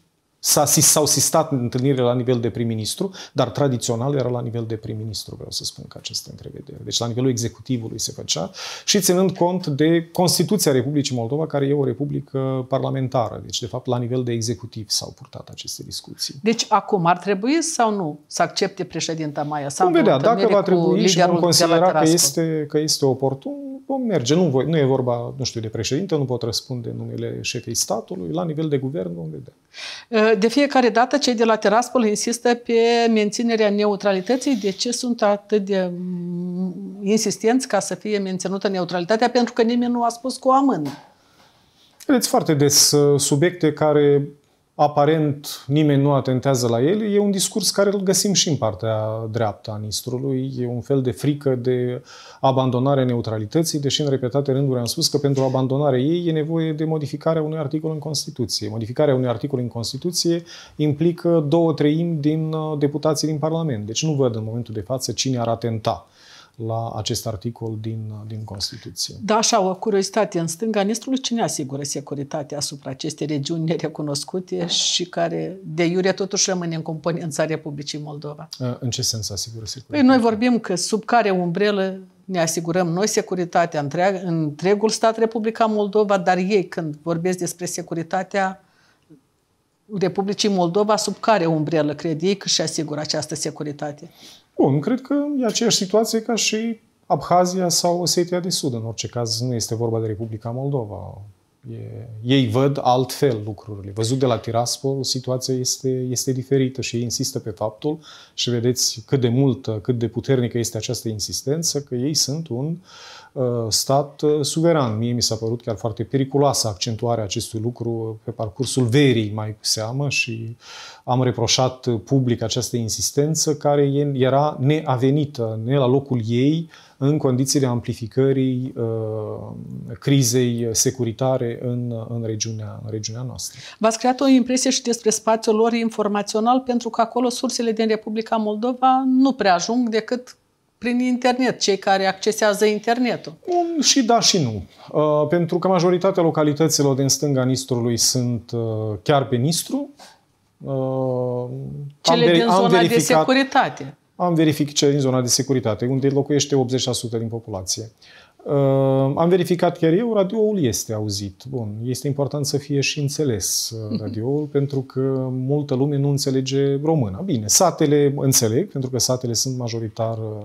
S-au sistat întâlnirile la nivel de prim-ministru, dar tradițional era la nivel de prim-ministru, vreau să spun, că această întrevedere. Deci la nivelul executivului se făcea și ținând cont de Constituția Republicii Moldova, care e o republică parlamentară. Deci, de fapt, la nivel de executiv s-au purtat aceste discuții. Deci acum ar trebui sau nu să accepte președinta Maia? Sau nu vedea, dacă va trebui și vom considera că este, că este oportun, vom merge. Nu, voi, nu e vorba, nu știu, de președinte, nu pot răspunde numele șefei statului. La nivel de guvern vom vedea. Uh, de fiecare dată, cei de la Teraspol insistă pe menținerea neutralității. De ce sunt atât de insistenți ca să fie menținută neutralitatea? Pentru că nimeni nu a spus cu amână. Vedeți foarte des uh, subiecte care aparent nimeni nu atentează la el. e un discurs care îl găsim și în partea dreaptă a Nistrului. E un fel de frică de abandonare neutralității, deși în repetate rânduri am spus că pentru abandonarea ei e nevoie de modificarea unui articol în Constituție. Modificarea unui articol în Constituție implică două treimi din uh, deputații din Parlament. Deci nu văd în momentul de față cine ar atenta la acest articol din, din Constituție. Da, așa, o curiozitate. În stânga Nistrului, cine asigură securitatea asupra acestei regiuni nerecunoscute și care, de iure, totuși rămâne în componența Republicii Moldova? Uh, în ce sens asigură securitatea? Păi noi vorbim că sub care umbrelă ne asigurăm noi securitatea întreag, întregul stat Republica Moldova, dar ei, când vorbesc despre securitatea Republicii Moldova, sub care umbrelă cred ei că și asigură această securitate? Bun, cred că e aceeași situație ca și Abhazia sau Osetia de Sud. În orice caz, nu este vorba de Republica Moldova. E, ei văd altfel lucrurile. Văzut de la Tiraspol, situația este, este diferită și ei insistă pe faptul și vedeți cât de mult, cât de puternică este această insistență, că ei sunt un uh, Uh, stat uh, suveran. Mie mi s-a părut chiar foarte periculoasă accentuarea acestui lucru pe parcursul verii, mai cu seamă, și am reproșat public această insistență care era neavenită, ne la locul ei, în condițiile amplificării uh, crizei securitare în, în, regiunea, în regiunea noastră. V-ați creat o impresie și despre spațiul lor informațional, pentru că acolo sursele din Republica Moldova nu prea ajung decât prin internet, cei care accesează internetul? Um, și da și nu. Uh, pentru că majoritatea localităților din stânga Nistrului sunt uh, chiar pe Nistru. Uh, Cele din zona de securitate. Am verificat cele din zona de securitate, unde locuiește 80% din populație. Uh, am verificat chiar eu, radioul este auzit. Bun, este important să fie și înțeles uh, mhm. radioul, pentru că multă lume nu înțelege română. Bine, satele înțeleg, pentru că satele sunt majoritar uh,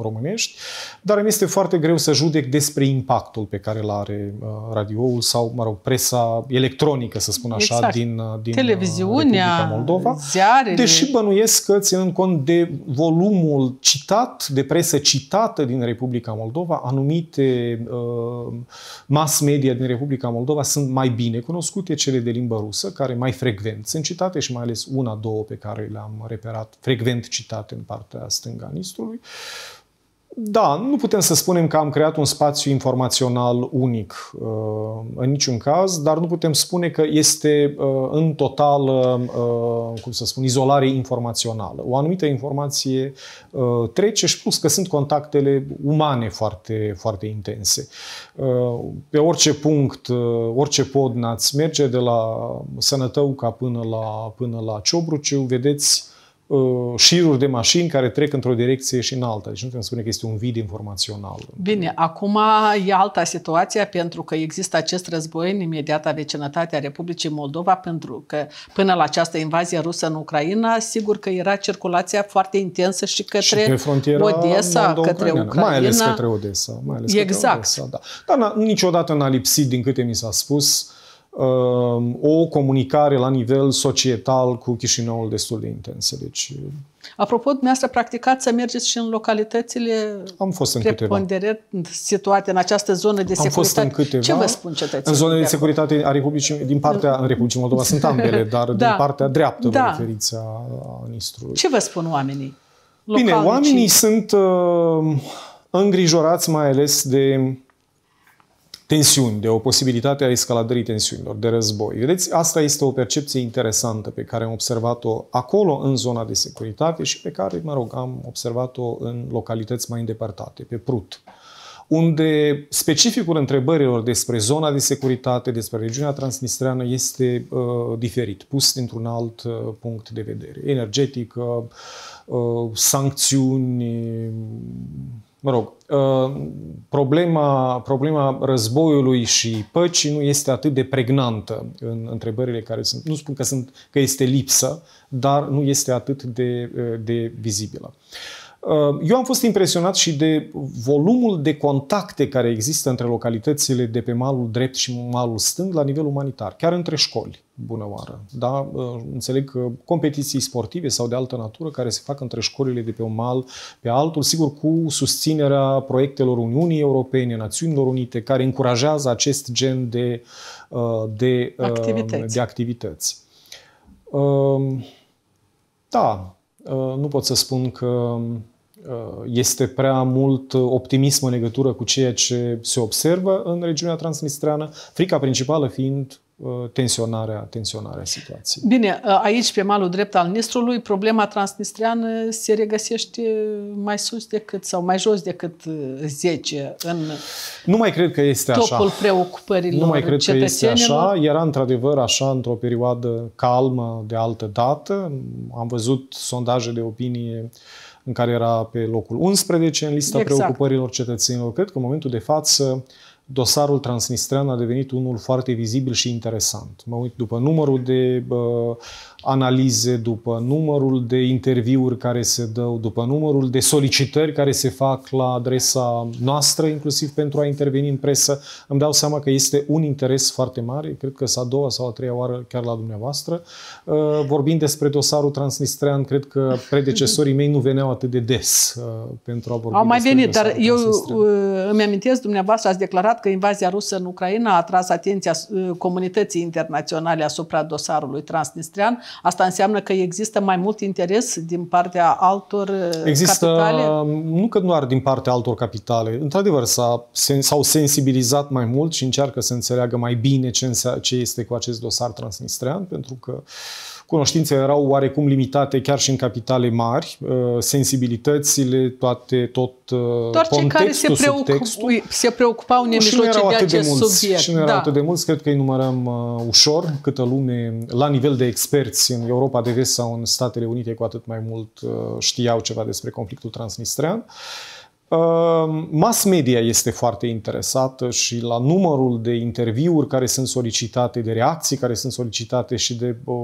românești, dar îmi este foarte greu să judec despre impactul pe care îl are uh, radioul sau, mă rog, presa electronică, să spun așa, exact. din, din Televiziunea, Republica Moldova. Ziarele. Deși bănuiesc că, ținând cont de volumul citat, de presă citată din Republica Moldova, anumit anumite uh, mass media din Republica Moldova sunt mai bine cunoscute, cele de limbă rusă, care mai frecvent sunt citate și mai ales una, două pe care le-am reperat, frecvent citate în partea stângă a listului Uh, da, nu putem să spunem că am creat un spațiu informațional unic uh, în niciun caz, dar nu putem spune că este uh, în total, uh, cum să spun, izolare informațională. O anumită informație trece și plus că sunt contactele umane foarte, foarte intense. Pe orice punct, orice pod n-ați merge, de la Sănătăuca până la, până la Ciobruciu, vedeți Uh, șiruri de mașini care trec într-o direcție și în alta. Deci nu putem spune că este un vid informațional. Bine, acum e alta situația pentru că există acest război în imediata vecinătate a Republicii Moldova pentru că până la această invazie rusă în Ucraina, sigur că era circulația foarte intensă și către și frontiera Odessa, către Ucraina. Mai ales către Odessa. Mai ales exact. Către Odessa, da. Dar niciodată n-a lipsit, din câte mi s-a spus, uh, Um, o comunicare la nivel societal cu Chișinăul destul de intensă. Deci, uh, Apropo, dumneavoastră practicați să mergeți și în localitățile Am fost în câteva. situate în această zonă de securitate. Am fost în câteva. Ce vă spun cetățenii? În zonele de, de securitate a Republicii, din partea în Republicii Moldova sunt ambele, dar da. din partea dreaptă da. vă a, ministrului. Ce vă spun oamenii? Localnicii? Bine, oamenii sunt uh, îngrijorați mai ales de tensiuni, de o posibilitate a escaladării tensiunilor, de război. Vedeți, asta este o percepție interesantă pe care am observat-o acolo în zona de securitate și pe care, mă rog, am observat-o în localități mai îndepărtate, pe Prut unde specificul întrebărilor despre zona de securitate, despre regiunea transnistreană este uh, diferit, pus dintr-un alt uh, punct de vedere. Energetică, uh, sancțiuni, Mă rog, uh, problema, problema războiului și păcii nu este atât de pregnantă în întrebările care sunt. Nu spun că, sunt, că este lipsă, dar nu este atât de, uh, de vizibilă. Uh, eu am fost impresionat și de volumul de contacte care există între localitățile de pe malul drept și malul stâng la nivel umanitar, chiar între școli, bună oară. Da? Uh, înțeleg că competiții sportive sau de altă natură care se fac între școlile de pe un mal pe altul, sigur cu susținerea proiectelor Uniunii Europene, Națiunilor Unite, care încurajează acest gen de, uh, de activități. De activități. Um, da, Uh, nu pot să spun că uh, este prea mult uh, optimism în legătură cu ceea ce se observă în regiunea transnistreană, frica principală fiind Uh, tensionarea, tensionarea situației. Bine, uh, aici, pe malul drept al Nistrului, problema transnistriană se regăsește mai sus decât sau mai jos decât 10 uh, în nu mai cred că este topul așa. preocupărilor Nu mai cred că este așa. Era într-adevăr așa într-o perioadă calmă de altă dată. Am văzut sondaje de opinie în care era pe locul 11 în lista exact. preocupărilor cetățenilor. Cred că în momentul de față dosarul transnistrean a devenit unul foarte vizibil și interesant. Mă uit după numărul de uh, analize, după numărul de interviuri care se dau, după numărul de solicitări care se fac la adresa noastră, inclusiv pentru a interveni în presă, îmi dau seama că este un interes foarte mare, cred că s-a doua sau a treia oară chiar la dumneavoastră. Uh, vorbind despre dosarul transnistrean, cred că predecesorii mei nu veneau atât de des uh, pentru a vorbi Au mai venit, dar eu îmi amintesc, dumneavoastră ați declarat că invazia rusă în Ucraina a atras atenția uh, comunității internaționale asupra dosarului transnistrian. Asta înseamnă că există mai mult interes din partea altor uh, există, capitale? Uh, nu că nu ar din partea altor capitale. Într-adevăr, s-au sensibilizat mai mult și încearcă să înțeleagă mai bine ce, ce este cu acest dosar transnistrian, pentru că uh, Cunoștințele erau oarecum limitate chiar și în capitale mari, uh, sensibilitățile, toate, tot uh, Doar contextul, cei care se, preocup, se preocupau nemijloce de acest de mulți, subiect. Și nu erau da. atât de mulți, cred că îi numărăm uh, ușor, câtă lume, la nivel de experți în Europa de Vest sau în Statele Unite, cu atât mai mult uh, știau ceva despre conflictul transnistrean. Uh, Ehm, mass media este foarte interesată și la numărul de interviuri care sunt solicitate, de reacții care sunt solicitate și de uh,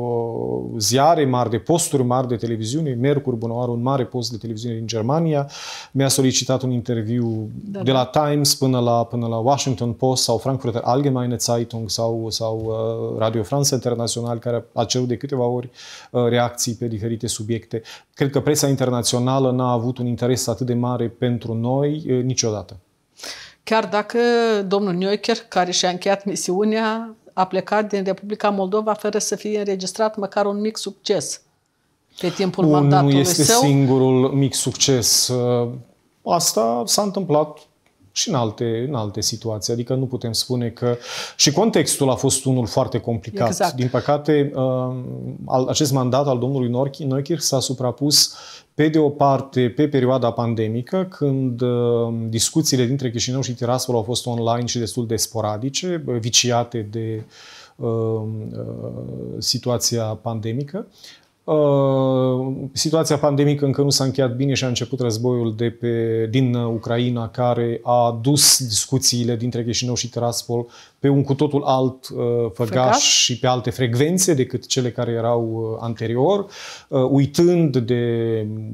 ziare mari, de posturi mari de televiziune. Mercur Bunoaru, un mare post de televiziune din Germania, mi-a solicitat un interviu da, de da. la Times până la, până la Washington Post sau Frankfurter Allgemeine Zeitung sau, sau uh, Radio France International, care a cerut de câteva ori uh, reacții pe diferite subiecte. Cred că presa internațională n-a avut un interes atât de mare pentru noi niciodată. Chiar dacă domnul Niocher, care și-a încheiat misiunea, a plecat din Republica Moldova fără să fie înregistrat măcar un mic succes pe timpul nu, mandatului nu este său. este singurul mic succes. Ă, asta s-a întâmplat și în alte, în alte situații. Adică nu putem spune că... Și contextul a fost unul foarte complicat. Exact. Din păcate, um, acest mandat al domnului Noichir s-a suprapus pe de o parte, pe perioada pandemică, când um, discuțiile dintre Chișinău și Tiraspol au fost online și destul de sporadice, viciate de um, uh, situația pandemică. Uh, situația pandemică încă nu s-a încheiat bine și a început războiul de pe, din uh, Ucraina, care a dus discuțiile dintre Chișinău și Tiraspol pe un cu totul alt uh, făgaș, Frecat? și pe alte frecvențe decât cele care erau anterior, uitând de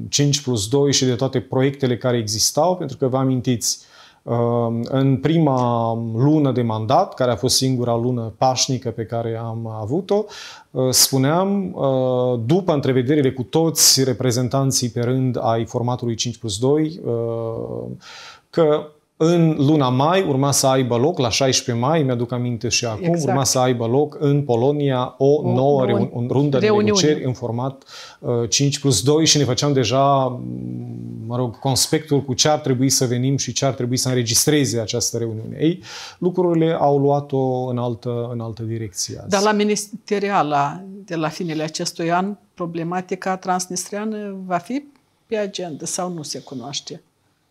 5 plus 2 și de toate proiectele care existau, pentru că vă amintiți, Um, în prima lună de mandat, care a fost singura lună pașnică pe care am avut-o, uh, spuneam, uh, după întrevederile cu toți reprezentanții pe rând ai formatului 5 plus 2, uh, că în luna mai urma să aibă loc, la 16 mai, mi-aduc aminte și acum, exact. urma să aibă loc în Polonia o, o nouă reun- un, rundă de negocieri în format uh, 5 plus 2 și ne făceam deja, mă rog, conspectul cu ce ar trebui să venim și ce ar trebui să înregistreze această reuniune. Ei, lucrurile au luat-o în altă, în altă direcție. Azi. Dar la ministeriala, de la finele acestui an, problematica transnistriană va fi pe agenda sau nu se cunoaște?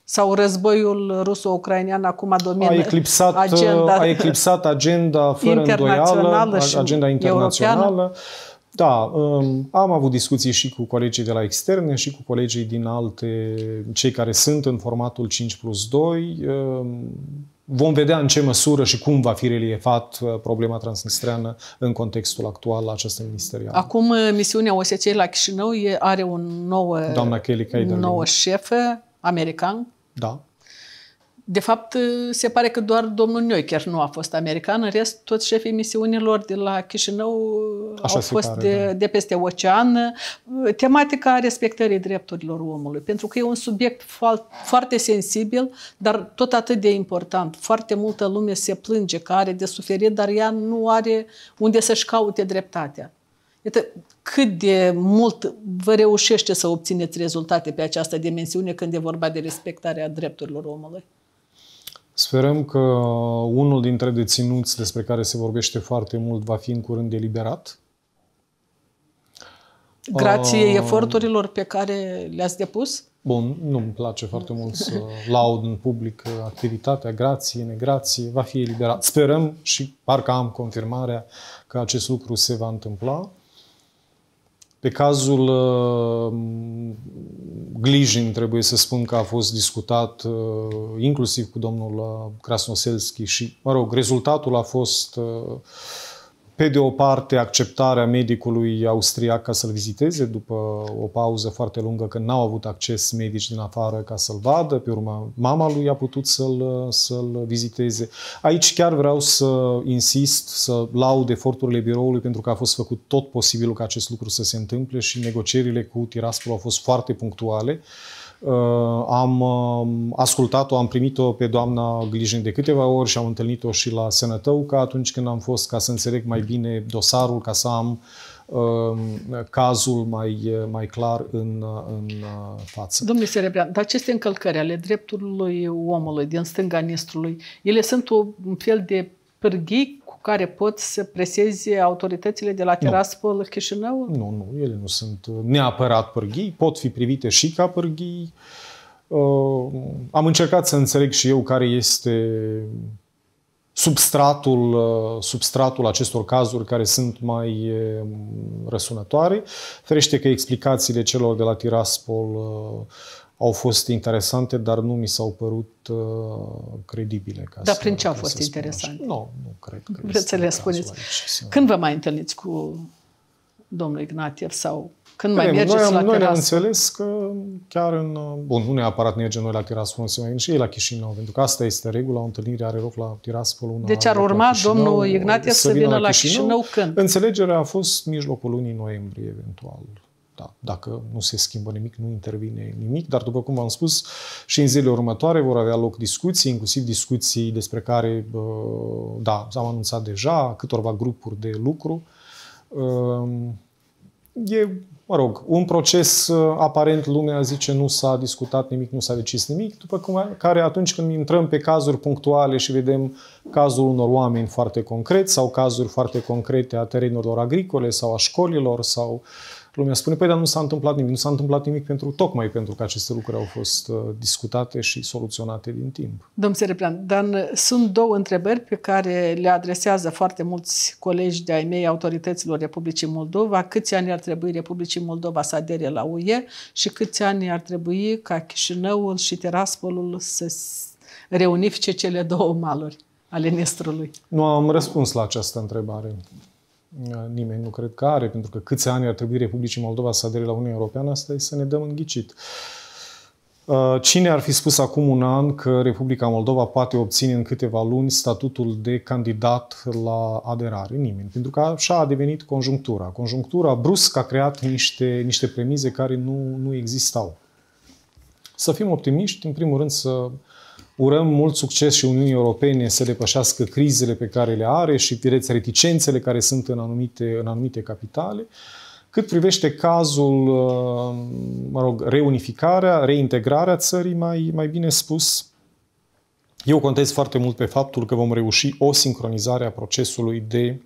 Sau războiul ruso-ucrainean acum domină a eclipsat, agenda, a eclipsat agenda fără îndoială, agenda internațională. Europeană. Da, um, am avut discuții și cu colegii de la externe și cu colegii din alte, cei care sunt în formatul 5 plus 2. Um, vom vedea în ce măsură și cum va fi reliefat uh, problema transnistreană în contextul actual la această ministerială. Acum uh, misiunea OSCE la Chișinău are un nou, Doamna Kelly nouă da. șefă, american. Da. De fapt, se pare că doar domnul chiar nu a fost american, în rest toți șefii misiunilor de la Chișinău Așa au fost pare, de, da. de peste ocean. Tematica respectării drepturilor omului, pentru că e un subiect foarte sensibil, dar tot atât de important. Foarte multă lume se plânge că are de suferit, dar ea nu are unde să-și caute dreptatea. Iată cât de mult vă reușește să obțineți rezultate pe această dimensiune când e vorba de respectarea drepturilor omului. Sperăm că unul dintre deținuți despre care se vorbește foarte mult va fi în curând eliberat. Grație uh, eforturilor pe care le-ați depus? Bun, nu îmi place foarte mult să laud în public activitatea, grație, negrație, va fi eliberat. Sperăm și parcă am confirmarea că acest lucru se va întâmpla. Pe cazul uh, Glijin, trebuie să spun că a fost discutat uh, inclusiv cu domnul uh, Krasnoselski și, mă rog, rezultatul a fost pe de o parte, acceptarea medicului austriac ca să-l viziteze după o pauză foarte lungă, când n-au avut acces medici din afară ca să-l vadă, pe urmă mama lui a putut să-l, să-l viziteze. Aici chiar vreau să insist, să laud eforturile biroului pentru că a fost făcut tot posibilul ca acest lucru să se întâmple și negocierile cu Tiraspol au fost foarte punctuale. Uh, Uh, am um, ascultat-o, am primit-o pe doamna Glijin de câteva ori și am întâlnit-o și la ca atunci când am fost ca să înțeleg mai bine dosarul, ca să am um, cazul mai, mai clar în, în uh, față. Domnule Serebrean, dar aceste încălcări ale drepturilor omului din stânga Nistrului, ele sunt un fel de pârghii care pot să preseze autoritățile de la Tiraspol, Chișinău? Nu, nu, ele nu sunt neapărat pârghii, pot fi privite și ca pârghii. Uh, am încercat să înțeleg și eu care este substratul, uh, substratul acestor cazuri care sunt mai uh, răsunătoare. Ferește că explicațiile celor de la Tiraspol au fost interesante, dar nu mi s-au părut uh, credibile. Ca dar să, prin ce au fost interesante? Nu, nu cred că Vreți să le spuneți. Să... Când vă mai întâlniți cu domnul Ignatiev sau când mai mergeți noi am, la Noi ne-am înțeles că chiar în... Uh, bun, nu neapărat mergem noi la Tiraspol, nu se mai și ei la Chișinău, pentru că asta este regula, o întâlnire are loc la Tiraspol. Una Deci ar urma Chișinău, domnul Ignatiev să vină la Chișinău, la Chișinău când? Înțelegerea a fost mijlocul lunii noiembrie, eventual. Da, dacă nu se schimbă nimic, nu intervine nimic, dar după cum v-am spus, și în zilele următoare vor avea loc discuții, inclusiv discuții despre care, uh, da, am anunțat deja, câtorva grupuri de lucru. Uh, e, mă rog, un proces, uh, aparent lumea zice nu s-a discutat nimic, nu s-a decis nimic, după cum, care atunci când intrăm pe cazuri punctuale și vedem cazul unor oameni foarte concret sau cazuri foarte concrete a terenurilor agricole sau a școlilor sau uh, lumea spune, păi dar nu s-a întâmplat nimic. Nu s-a întâmplat nimic pentru, tocmai pentru că aceste lucruri au fost uh, discutate și soluționate din timp. Domnul Sereprean, dar uh, sunt două întrebări pe care le adresează foarte mulți colegi de-ai mei autorităților Republicii Moldova. Câți ani ar trebui Republicii Moldova să adere la UE și câți ani ar trebui ca Chișinăul și Tiraspolul să reunifice cele două maluri ale Nestrului? Nu am răspuns la această întrebare nimeni nu cred că are, pentru că câți ani ar trebui Republicii Moldova să adere la Uniunea Europeană, asta e să ne dăm înghicit. Uh, cine ar fi spus acum un an că Republica Moldova poate obține în câteva luni statutul de candidat la aderare? Nimeni. Pentru că așa a devenit conjunctura. Conjunctura brusc a creat niște, niște premize care nu, nu existau. Să fim optimiști, în primul rând să uh, Urăm mult succes și Uniunii Europene să depășească crizele pe care le are și vedeți reticențele care sunt în anumite, în anumite capitale. Cât privește cazul, uh, mă rog, reunificarea, reintegrarea țării, mai, mai bine spus, eu contez foarte mult pe faptul că vom reuși o sincronizare a procesului de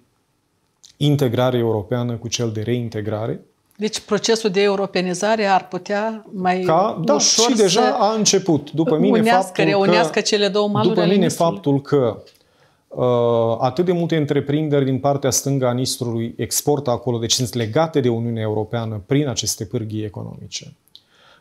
integrare europeană cu cel de reintegrare, deci procesul de europenizare ar putea mai Ca, da, ușor și deja a început. După mine unească, faptul reunească că, cele două maluri După mine faptul că uh, atât de multe întreprinderi din partea stângă a Nistrului exportă acolo, deci sunt legate de Uniunea Europeană prin aceste pârghii economice.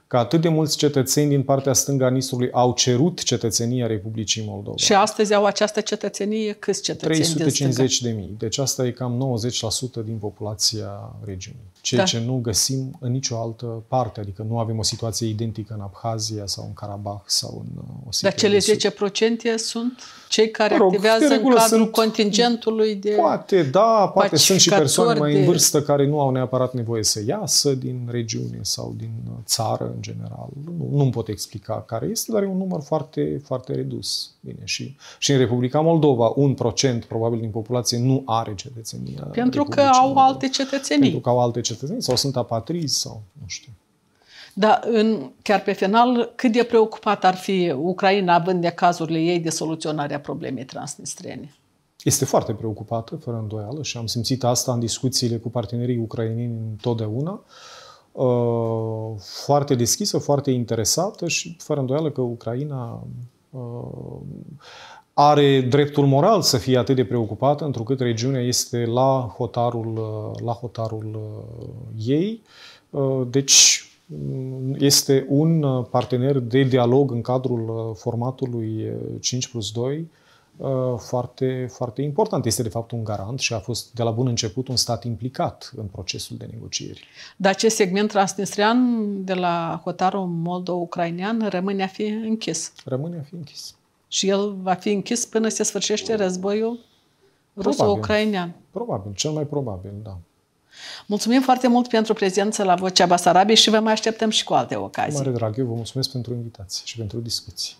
Că atât de mulți cetățeni din partea stângă a Nistrului au cerut cetățenia Republicii Moldova. Și astăzi au această cetățenie câți cetățeni 350 de mii. Deci asta e cam 90% din populația regiunii ceea da. ce nu găsim în nicio altă parte. Adică nu avem o situație identică în Abhazia sau în Karabakh sau în uh, situație. Dar cele 10% sunt cei care mă rog, activează în cadrul sunt, contingentului de Poate, da, poate sunt și persoane mai în vârstă care nu au neapărat nevoie să iasă din regiune sau din uh, țară în general. Nu, nu pot explica care este, dar e un număr foarte, foarte redus. Bine, și, și în Republica Moldova, un procent probabil din populație nu are cetățenia. Pentru că au alte cetățenii. Pentru că au alte cetățenii cetățeni sau sunt apatrizi sau nu știu. Dar în, chiar pe final, cât de preocupat ar fi Ucraina având de cazurile ei de soluționarea problemei transnistrene? Este foarte preocupată, fără îndoială, și am simțit asta în discuțiile cu partenerii ucraineni întotdeauna. Uh, foarte deschisă, foarte interesată și fără îndoială că Ucraina uh, are dreptul moral să fie atât de preocupată, întrucât regiunea este la hotarul, uh, la hotarul uh, ei. Uh, deci mm, este un partener de dialog în cadrul formatului 5 plus 2 foarte, foarte important. Este, de fapt, un garant și a fost, de la bun început, un stat implicat în procesul de negocieri. Dar acest segment transnistrian de la hotarul moldo-ucrainean rămâne a fi închis. Rămâne a fi închis și el va fi închis până se sfârșește războiul ruso-ucrainean. Probabil, cel mai probabil, da. Mulțumim foarte mult pentru prezență la Vocea Basarabiei și vă mai așteptăm și cu alte ocazii. Mare drag, eu vă mulțumesc pentru invitație și pentru discuții.